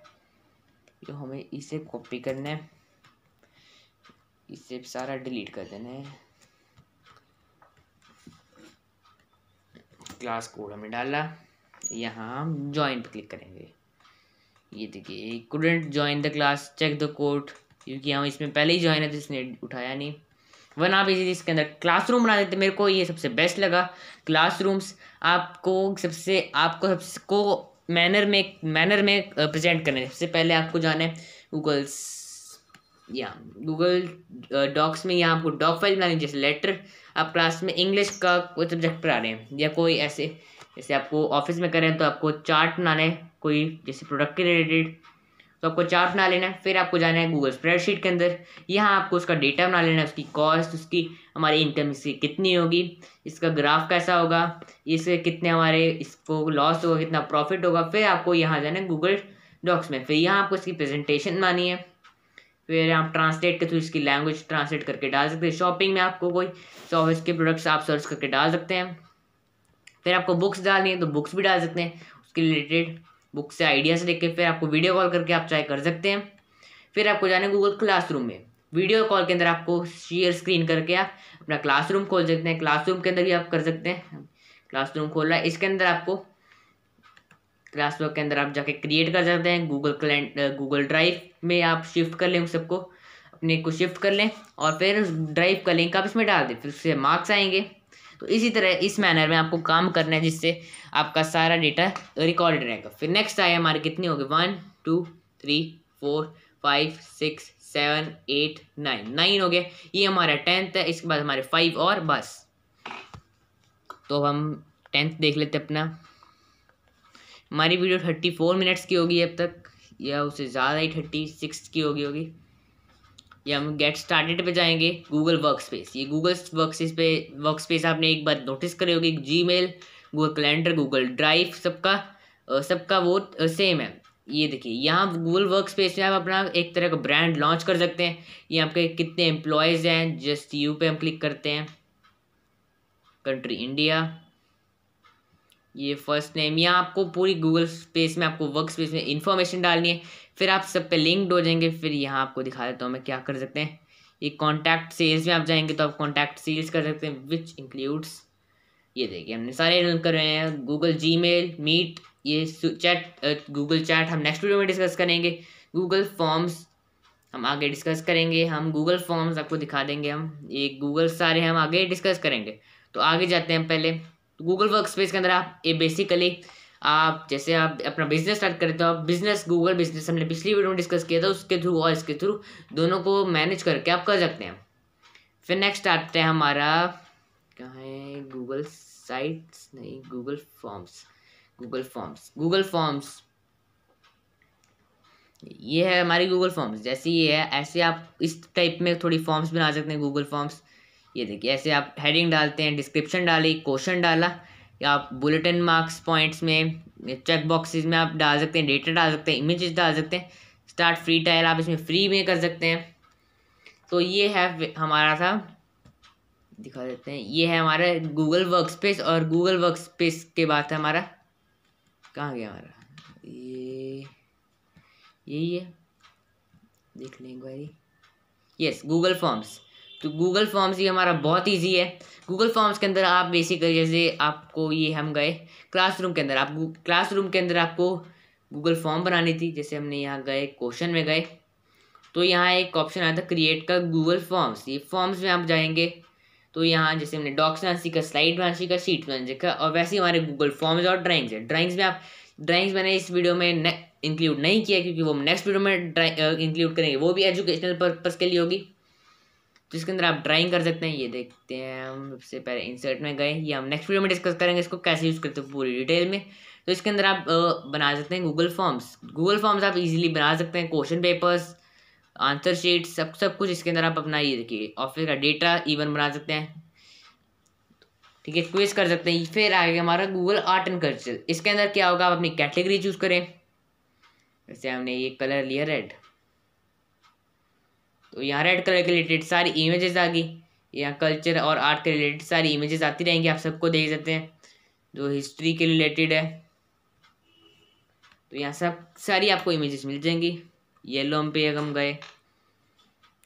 तो हमें इसे कॉपी करना है इसे सारा डिलीट कर देना है क्लास कोड हमें डाला यहाँ हम ज्वाइन पर क्लिक करेंगे ये देखिए student join the class check the code क्योंकि हम इसमें पहले ही ज्वाइन है तो इसने उठाया नहीं वन आप इसी इसके अंदर क्लासरूम बना देते मेरे को ये सबसे बेस्ट लगा क्लासरूम्स आपको सबसे आपको सबको मैनर में मैनर में प्रेजेंट करने सबसे पहले आपको जाना है गूगल्स या गूगल डॉक्स में या आपको डॉक फाइल बनानी जैसे लेटर आप क्लास में इंग्लिश का कोई सब्जेक्ट पढ़ा रहे हैं या कोई ऐसे जैसे आपको ऑफिस में करें तो आपको चार्ट बनाना है कोई जैसे प्रोडक्ट के रिलेटेड तो आपको चार्ट बना लेना है फिर आपको जाना है गूगल स्प्रेडशीट के अंदर यहाँ आपको उसका डेटा बना लेना है उसकी कॉस्ट उसकी हमारी इनकम इसकी कितनी होगी इसका ग्राफ कैसा होगा इससे कितने हमारे इसको लॉस होगा कितना प्रॉफिट होगा फिर आपको यहाँ जाना है गूगल डॉक्स में फिर यहाँ आपको इसकी प्रेजेंटेशन मानी है फिर आप ट्रांसलेट के थ्रू इसकी लैंग्वेज ट्रांसलेट करके डाल सकते हैं शॉपिंग में आपको कोई सॉफ्ट के प्रोडक्ट्स आप सर्च करके डाल सकते हैं फिर आपको बुक्स डालनी है तो बुक्स भी डाल सकते हैं उसके रिलेटेड बुक से आइडिया से देख के फिर आपको वीडियो कॉल करके आप ट्राई कर सकते हैं फिर आपको जाना है गूगल क्लासरूम में वीडियो कॉल के अंदर आपको शेयर स्क्रीन करके आप अपना क्लासरूम खोल सकते हैं क्लासरूम के अंदर भी आप कर सकते हैं क्लासरूम खोल रहा है इसके अंदर आपको क्लासरूम के अंदर आप जाके क्रिएट कर सकते हैं गूगल क्लैंड गूगल ड्राइव में आप शिफ्ट कर लें सबको अपने को शिफ्ट कर लें और फिर ड्राइव का लिंक आप इसमें डाल दें फिर उससे मार्क्स आएंगे तो इसी तरह इस मैनर में आपको काम करना है जिससे आपका सारा डेटा रिकॉर्ड रहेगा फिर नेक्स्ट आए हमारे कितनी होगी one two three four five six seven eight nine nine हो गया ये हमारा टेंथ है इसके बाद हमारे फाइव और बस तो हम टेंथ देख लेते अपना हमारी वीडियो थर्टी फोर मिनट्स की होगी अब तक या उससे ज़्यादा ही थर्टी सिक्स की होगी होगी ये हम गेट स्टार्टेड पे जाएंगे गूगल वर्क स्पेस ये गूगल वर्क स्पेस पे वर्क स्पेस आपने एक बार नोटिस करी होगी Gmail Google Calendar Google Drive सबका सबका वो सेम है ये देखिए यहाँ गूगल वर्क स्पेस में आप अपना एक तरह का ब्रांड लॉन्च कर सकते हैं ये आपके कितने एम्प्लॉयज़ हैं जस्ट यू पे हम क्लिक करते हैं कंट्री इंडिया ये फर्स्ट नेम यहाँ आपको पूरी गूगल स्पेस में आपको वर्क स्पेस में इंफॉर्मेशन डालनी है फिर आप सब पे लिंक्ड हो जाएंगे फिर यहाँ आपको दिखा देता हूँ मैं क्या कर सकते हैं ये कॉन्टैक्ट सेल्स में आप जाएंगे तो आप कॉन्टैक्ट सेल्स कर सकते हैं विच इंक्लूड्स ये देखिए हमने सारे रन कर रहे हैं गूगल जी मेल मीट ये चैट गूगल चैट हम नेक्स्ट वीडियो में डिस्कस करेंगे गूगल फॉर्म्स हम आगे डिस्कस करेंगे हम गूगल फॉर्म्स आपको दिखा देंगे हम ये गूगल सारे हम आगे डिस्कस करेंगे तो आगे जाते हैं पहले गूगल वर्क स्पेस के अंदर आप ये बेसिकली आप जैसे आप अपना बिजनेस स्टार्ट करते हो आप बिजनेस गूगल बिजनेस हमने पिछली वीडियो में डिस्कस किया था उसके थ्रू और इसके थ्रू दोनों को मैनेज करके आप कर सकते हैं फिर नेक्स्ट आते हैं हमारा क्या है गूगल साइट्स नहीं Google Forms Google Forms Google Forms ये है हमारी गूगल फॉर्म्स जैसे ये है ऐसे आप इस टाइप में थोड़ी फॉर्म्स बना सकते हैं गूगल फॉर्म्स ये देखिए ऐसे आप हेडिंग डालते हैं डिस्क्रिप्शन डाली क्वेश्चन डाला या आप बुलेटिन मार्क्स पॉइंट्स में चेक बॉक्सेस में आप डाल सकते हैं डेटा डाल सकते हैं इमेजेस डाल सकते हैं स्टार्ट फ्री टाइल आप इसमें फ्री में कर सकते हैं तो ये है हमारा था दिखा देते हैं ये है हमारा गूगल वर्क स्पेस और गूगल वर्क स्पेस के बाद था हमारा कहाँ गया हमारा ये यही है देख लें भाई यस गूगल फॉर्म्स तो गूगल फॉर्म्स ये हमारा बहुत ईजी है गूगल फॉर्म्स के अंदर आप बेसिकली जैसे आपको ये हम गए क्लासरूम के अंदर आप क्लासरूम के अंदर आपको गूगल फॉर्म बनानी थी जैसे हमने यहाँ गए क्वेश्चन में गए तो यहाँ एक ऑप्शन आया था क्रिएट का गूगल फॉर्म्स ये फॉर्म्स में आप जाएंगे तो यहाँ जैसे हमने डॉक्स बना सीखा स्लाइड बना सीखा शीट बना सीखा और वैसे ही हमारे गूगल फॉर्म्स और ड्राइंग्स है ड्राइंग्स में आप ड्राइंग्स मैंने इस वीडियो में इंक्लूड नहीं किया क्योंकि वो हम नेक्स्ट वीडियो में इंक्लूड करेंगे वो भी एजुकेशनल पर्पज़ के लिए होगी तो इसके अंदर आप ड्राइंग कर सकते हैं ये देखते हैं हम सबसे पहले इंसर्ट में गए ये हम नेक्स्ट वीडियो में डिस्कस करेंगे इसको कैसे यूज़ करते हैं पूरी डिटेल में तो इसके अंदर आप बना सकते हैं गूगल फॉर्म्स गूगल फॉर्म्स आप इजीली बना सकते हैं क्वेश्चन पेपर्स आंसर शीट सब सब कुछ इसके अंदर आप अपना ये देखिए ऑफिस का डेटा इवन बना सकते हैं ठीक है क्विज कर सकते हैं फिर आएगा हमारा गूगल आर्ट एंड कल्चर इसके अंदर क्या होगा आप अपनी कैटेगरी चूज़ करें जैसे हमने ये कलर लिया रेड तो यहाँ रेड कलर के रिलेटेड सारी इमेजेस आ गई यहाँ कल्चर और आर्ट के रिलेटेड सारी इमेजेस आती रहेंगी आप सबको देख सकते हैं जो हिस्ट्री के रिलेटेड है तो यहाँ सब सारी आपको इमेजेस मिल जाएंगी येलो हम पे हम गए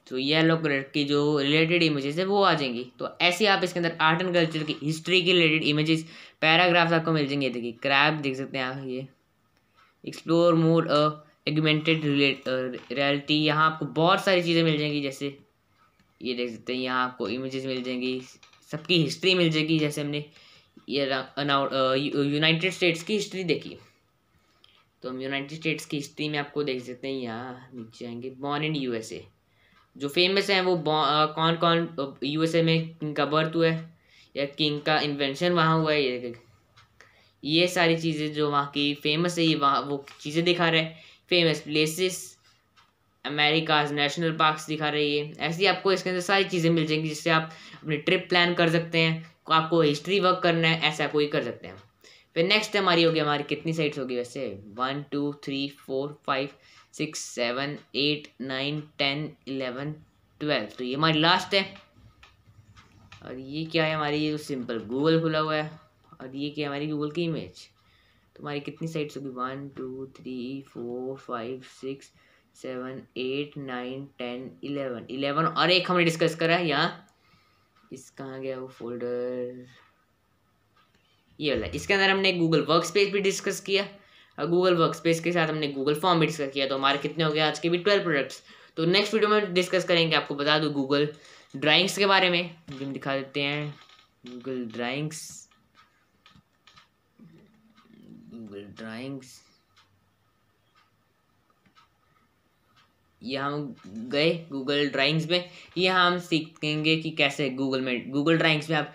तो येलो कलर की जो रिलेटेड इमेजेस है वो आ जाएंगी तो ऐसे आप इसके अंदर आर्ट एंड कल्चर की हिस्ट्री के रिलेटेड इमेजेस पैराग्राफ्स आपको मिल जाएंगे देखिए क्रैप देख सकते हैं आप ये explore more a augmented reality uh, यहाँ आपको बहुत सारी चीज़ें मिल जाएंगी जैसे ये देख सकते हैं यहाँ आपको इमेजेस मिल जाएंगी सबकी हिस्ट्री मिल जाएगी जैसे हमने ये यूनाइटेड स्टेट्स की हिस्ट्री देखी तो हम यूनाइटेड स्टेट्स की हिस्ट्री में आपको देख सकते हैं यहाँ नीचे आएंगे बॉर्न इन यू जो फेमस हैं वो आ, कौन कौन ए में किंग का बर्थ हुआ है या किंग का इन्वेंशन वहाँ हुआ है ये ये सारी चीज़ें जो वहाँ की फेमस है ये वहाँ वो चीज़ें दिखा रहे हैं famous places America's national parks दिखा रही है ऐसी आपको इसके अंदर सारी चीज़ें मिल जाएंगी जिससे आप अपनी ट्रिप प्लान कर सकते हैं आपको हिस्ट्री वर्क करना है ऐसा कोई कर सकते हैं फिर नेक्स्ट हमारी होगी हमारी कितनी साइट्स होगी वैसे one two three four five six seven eight nine ten eleven twelve तो ये हमारी लास्ट है और ये क्या है हमारी ये तो सिंपल गूगल खुला हुआ है और ये क्या है हमारी गूगल की इमेज तुम्हारी कितनी साइड्स होगी one two three four five six seven eight nine ten eleven eleven और एक हमने डिस्कस करा है यहाँ इस कहाँ गया वो फोल्डर ये वाला इसके अंदर हमने गूगल वर्क स्पेस भी डिस्कस किया और गूगल वर्क स्पेस के साथ हमने गूगल फॉर्म भी डिस्कस किया तो हमारे कितने हो गए आज के भी ट्वेल्व प्रोडक्ट्स तो नेक्स्ट वीडियो में डिस्कस करेंगे आपको बता दूँ गूगल ड्राइंग्स के बारे में जो दिखा देते हैं गूगल ड्राइंग्स ड्राइंग्स ये हम गए गूगल ड्राइंग्स में यह हम सीखेंगे कि कैसे गूगल में गूगल ड्राइंग्स में आप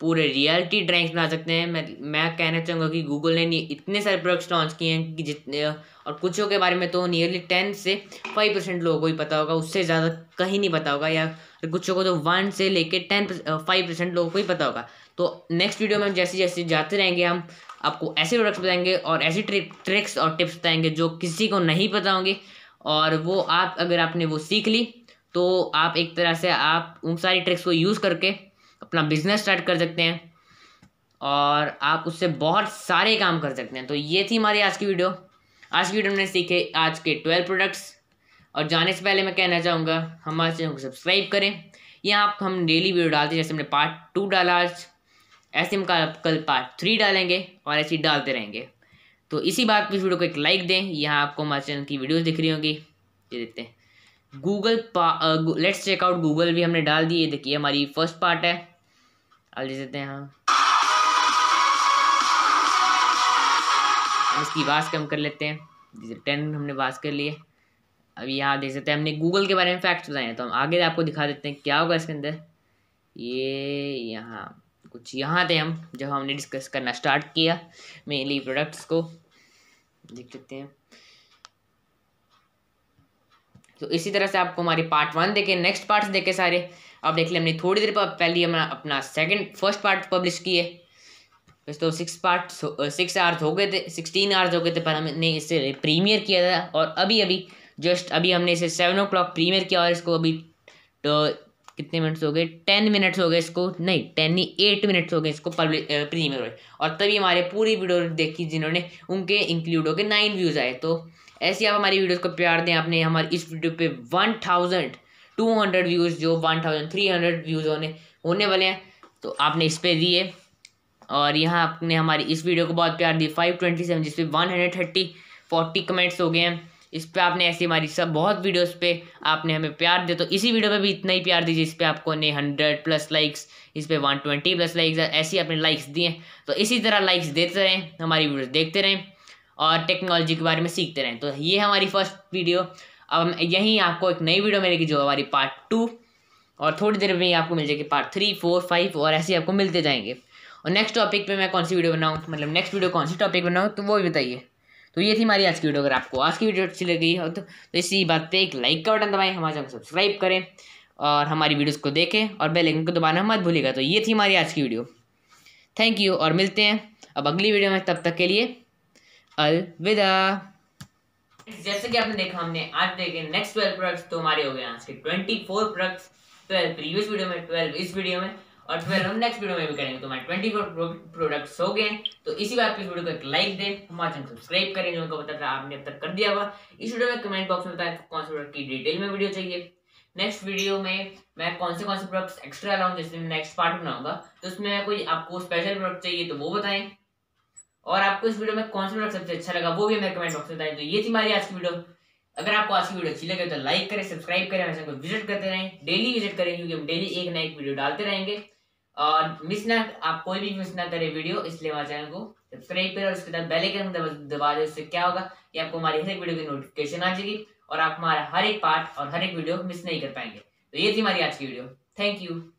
पूरे रियलिटी ड्राइंग्स बना सकते हैं मैं मैं कहना चाहूँगा कि गूगल ने इतने सारे प्रोडक्ट्स लॉन्च किए हैं कि जितने और कुछ के बारे में तो नियरली टेन से फाइव परसेंट लोगों को ही पता होगा उससे ज़्यादा कहीं नहीं पता होगा या कुछ को तो वन से लेके टेन फाइव परसेंट लोगों को ही पता होगा तो नेक्स्ट वीडियो में हम जैसे जैसे जाते रहेंगे हम आपको ऐसे प्रोडक्ट्स बताएंगे और ऐसी ट्रिक ट्रिक्स और टिप्स बताएंगे जो किसी को नहीं पता होंगे और वो आप अगर आपने वो सीख ली तो आप एक तरह से आप उन सारी ट्रिक्स को यूज़ करके अपना बिजनेस स्टार्ट कर सकते हैं और आप उससे बहुत सारे काम कर सकते हैं तो ये थी हमारी आज की वीडियो आज की वीडियो में सीखे आज के ट्वेल्व प्रोडक्ट्स और जाने से पहले मैं कहना चाहूँगा हमारे चैनल को सब्सक्राइब करें यहाँ आप हम डेली वीडियो डालते हैं जैसे हमने पार्ट टू डाला आज ऐसे हम कल पार्ट थ्री डालेंगे और ऐसे डालते रहेंगे तो इसी बात पर इस वीडियो को एक लाइक दें यहाँ आपको हमारे चैनल की वीडियोज दिख रही होंगी ये देखते हैं गूगल लेट्स चेकआउट गूगल भी हमने डाल दी ये देखिए हमारी फर्स्ट पार्ट है आप देख देते हैं हाँ इसकी बात कम कर लेते हैं जैसे टेन हमने बात कर लिए अब यहाँ देख सकते हैं हमने गूगल के बारे में फैक्ट्स बताए हैं तो हम आगे आपको दिखा देते हैं क्या होगा इसके अंदर ये यहाँ कुछ यहाँ थे हम जब हमने डिस्कस करना स्टार्ट किया मेनली प्रोडक्ट्स को देख सकते हैं तो इसी तरह से आपको हमारे पार्ट वन देखे नेक्स्ट पार्ट्स देखे सारे आप देख लें हमने थोड़ी देर पहले हमने अपना सेकंड फर्स्ट पार्ट पब्लिश किए तो सिक्स पार्ट सिक्स आवर्स हो गए थे सिक्सटीन आवर्स हो गए थे पर हमने इसे प्रीमियर किया था और अभी अभी जस्ट अभी हमने इसे सेवन ओ क्लॉक प्रीमियर किया और इसको अभी तो कितने मिनट्स हो गए टेन मिनट्स हो गए इसको नहीं टेन नहीं एट मिनट्स हो गए इसको प्रीमियर हुए और तभी हमारे पूरी वीडियो देखी जिन्होंने उनके इंक्लूड हो गए नाइन व्यूज़ आए तो ऐसे आप हमारी वीडियोज़ को प्यार दें आपने हमारी इस वीडियो पे one thousand two hundred views जो one thousand three hundred views होने होने वाले हैं तो आपने इस पर दिए और यहाँ आपने हमारी इस वीडियो को बहुत प्यार दी फाइव ट्वेंटी सेवन जिसपे one hundred thirty forty comments हो गए हैं इस पर आपने ऐसी हमारी सब बहुत वीडियोस पे आपने हमें प्यार दिया तो इसी वीडियो पे भी इतना ही प्यार दीजिए इस पर आपको ने हंड्रेड प्लस लाइक्स इस पर वन ट्वेंटी प्लस लाइक्स ऐसी आपने लाइक्स दिए तो इसी तरह लाइक्स देते रहें हमारी वीडियो देखते रहें और टेक्नोलॉजी के बारे में सीखते रहें तो ये हमारी फर्स्ट वीडियो अब यहीं आपको एक नई वीडियो मिलेगी जो हमारी पार्ट टू और थोड़ी देर में ही आपको मिल जाएगी पार्ट थ्री फोर फाइव और ऐसे आपको मिलते जाएंगे और नेक्स्ट टॉपिक पे मैं कौन सी वीडियो बनाऊँ मतलब नेक्स्ट वीडियो कौन सी टॉपिक बनाऊँ तो वो भी बताइए तो ये थी हमारी आज की वीडियो अगर आपको आज की वीडियो अच्छी लगी हो तो, तो इसी बात पे एक लाइक का बटन दबाएं हमारे चैनल को सब्सक्राइब करें और हमारी वीडियोस को देखें और बेल आइकन को दबाना मत भूलिएगा तो ये थी हमारी आज की वीडियो थैंक यू और मिलते हैं अब अगली वीडियो में तब तक के लिए अलविदा जैसे कि आपने देखा हमने आज देखे नेक्स्ट ट्वेल्व प्रोडक्ट्स तो हमारे हो गए आज के twenty four products twelve previous video में ट्वेल्व इस वीडियो में और फिर हम नेक्स्ट वीडियो में भी करेंगे तो हमारे ट्वेंटी फोर प्रोडक्ट्स हो गए तो इसी बात पे इस वीडियो को एक लाइक दें हमारे चैनल सब्सक्राइब करें जो उनको पता था आपने अब तक कर दिया हुआ इस वीडियो में कमेंट बॉक्स में बताए कौन से प्रोडक्ट की डिटेल में वीडियो चाहिए नेक्स्ट वीडियो में मैं कौन से कौन से प्रोडक्ट्स एक्स्ट्रा लाऊँ जैसे नेक्स्ट पार्ट बनाऊंगा तो उसमें कोई आपको स्पेशल प्रोडक्ट चाहिए तो वो बताएं और आपको इस वीडियो में कौन सा प्रोडक्ट सबसे अच्छा लगा वो भी मेरे कमेंट बॉक्स में बताएं तो ये थी हमारी आज की वीडियो अगर आपको आज की वीडियो अच्छी लगे तो लाइक करें सब्सक्राइब करें हमारे चैनल को विजिट करते रहें डेली विजिट करें क्योंकि हम डेली एक ना एक वीडियो डालते रहेंगे और मिस ना आप कोई भी मिस ना करें वीडियो इसलिए हमारे चैनल को सब्सक्राइब करें और उसके बाद बेल आइकन दबा दें उससे क्या होगा कि आपको हमारी हर एक वीडियो की नोटिफिकेशन आ जाएगी और आप हमारा हर एक पार्ट और हर एक वीडियो मिस नहीं कर पाएंगे तो ये थी हमारी आज की वीडियो थैंक यू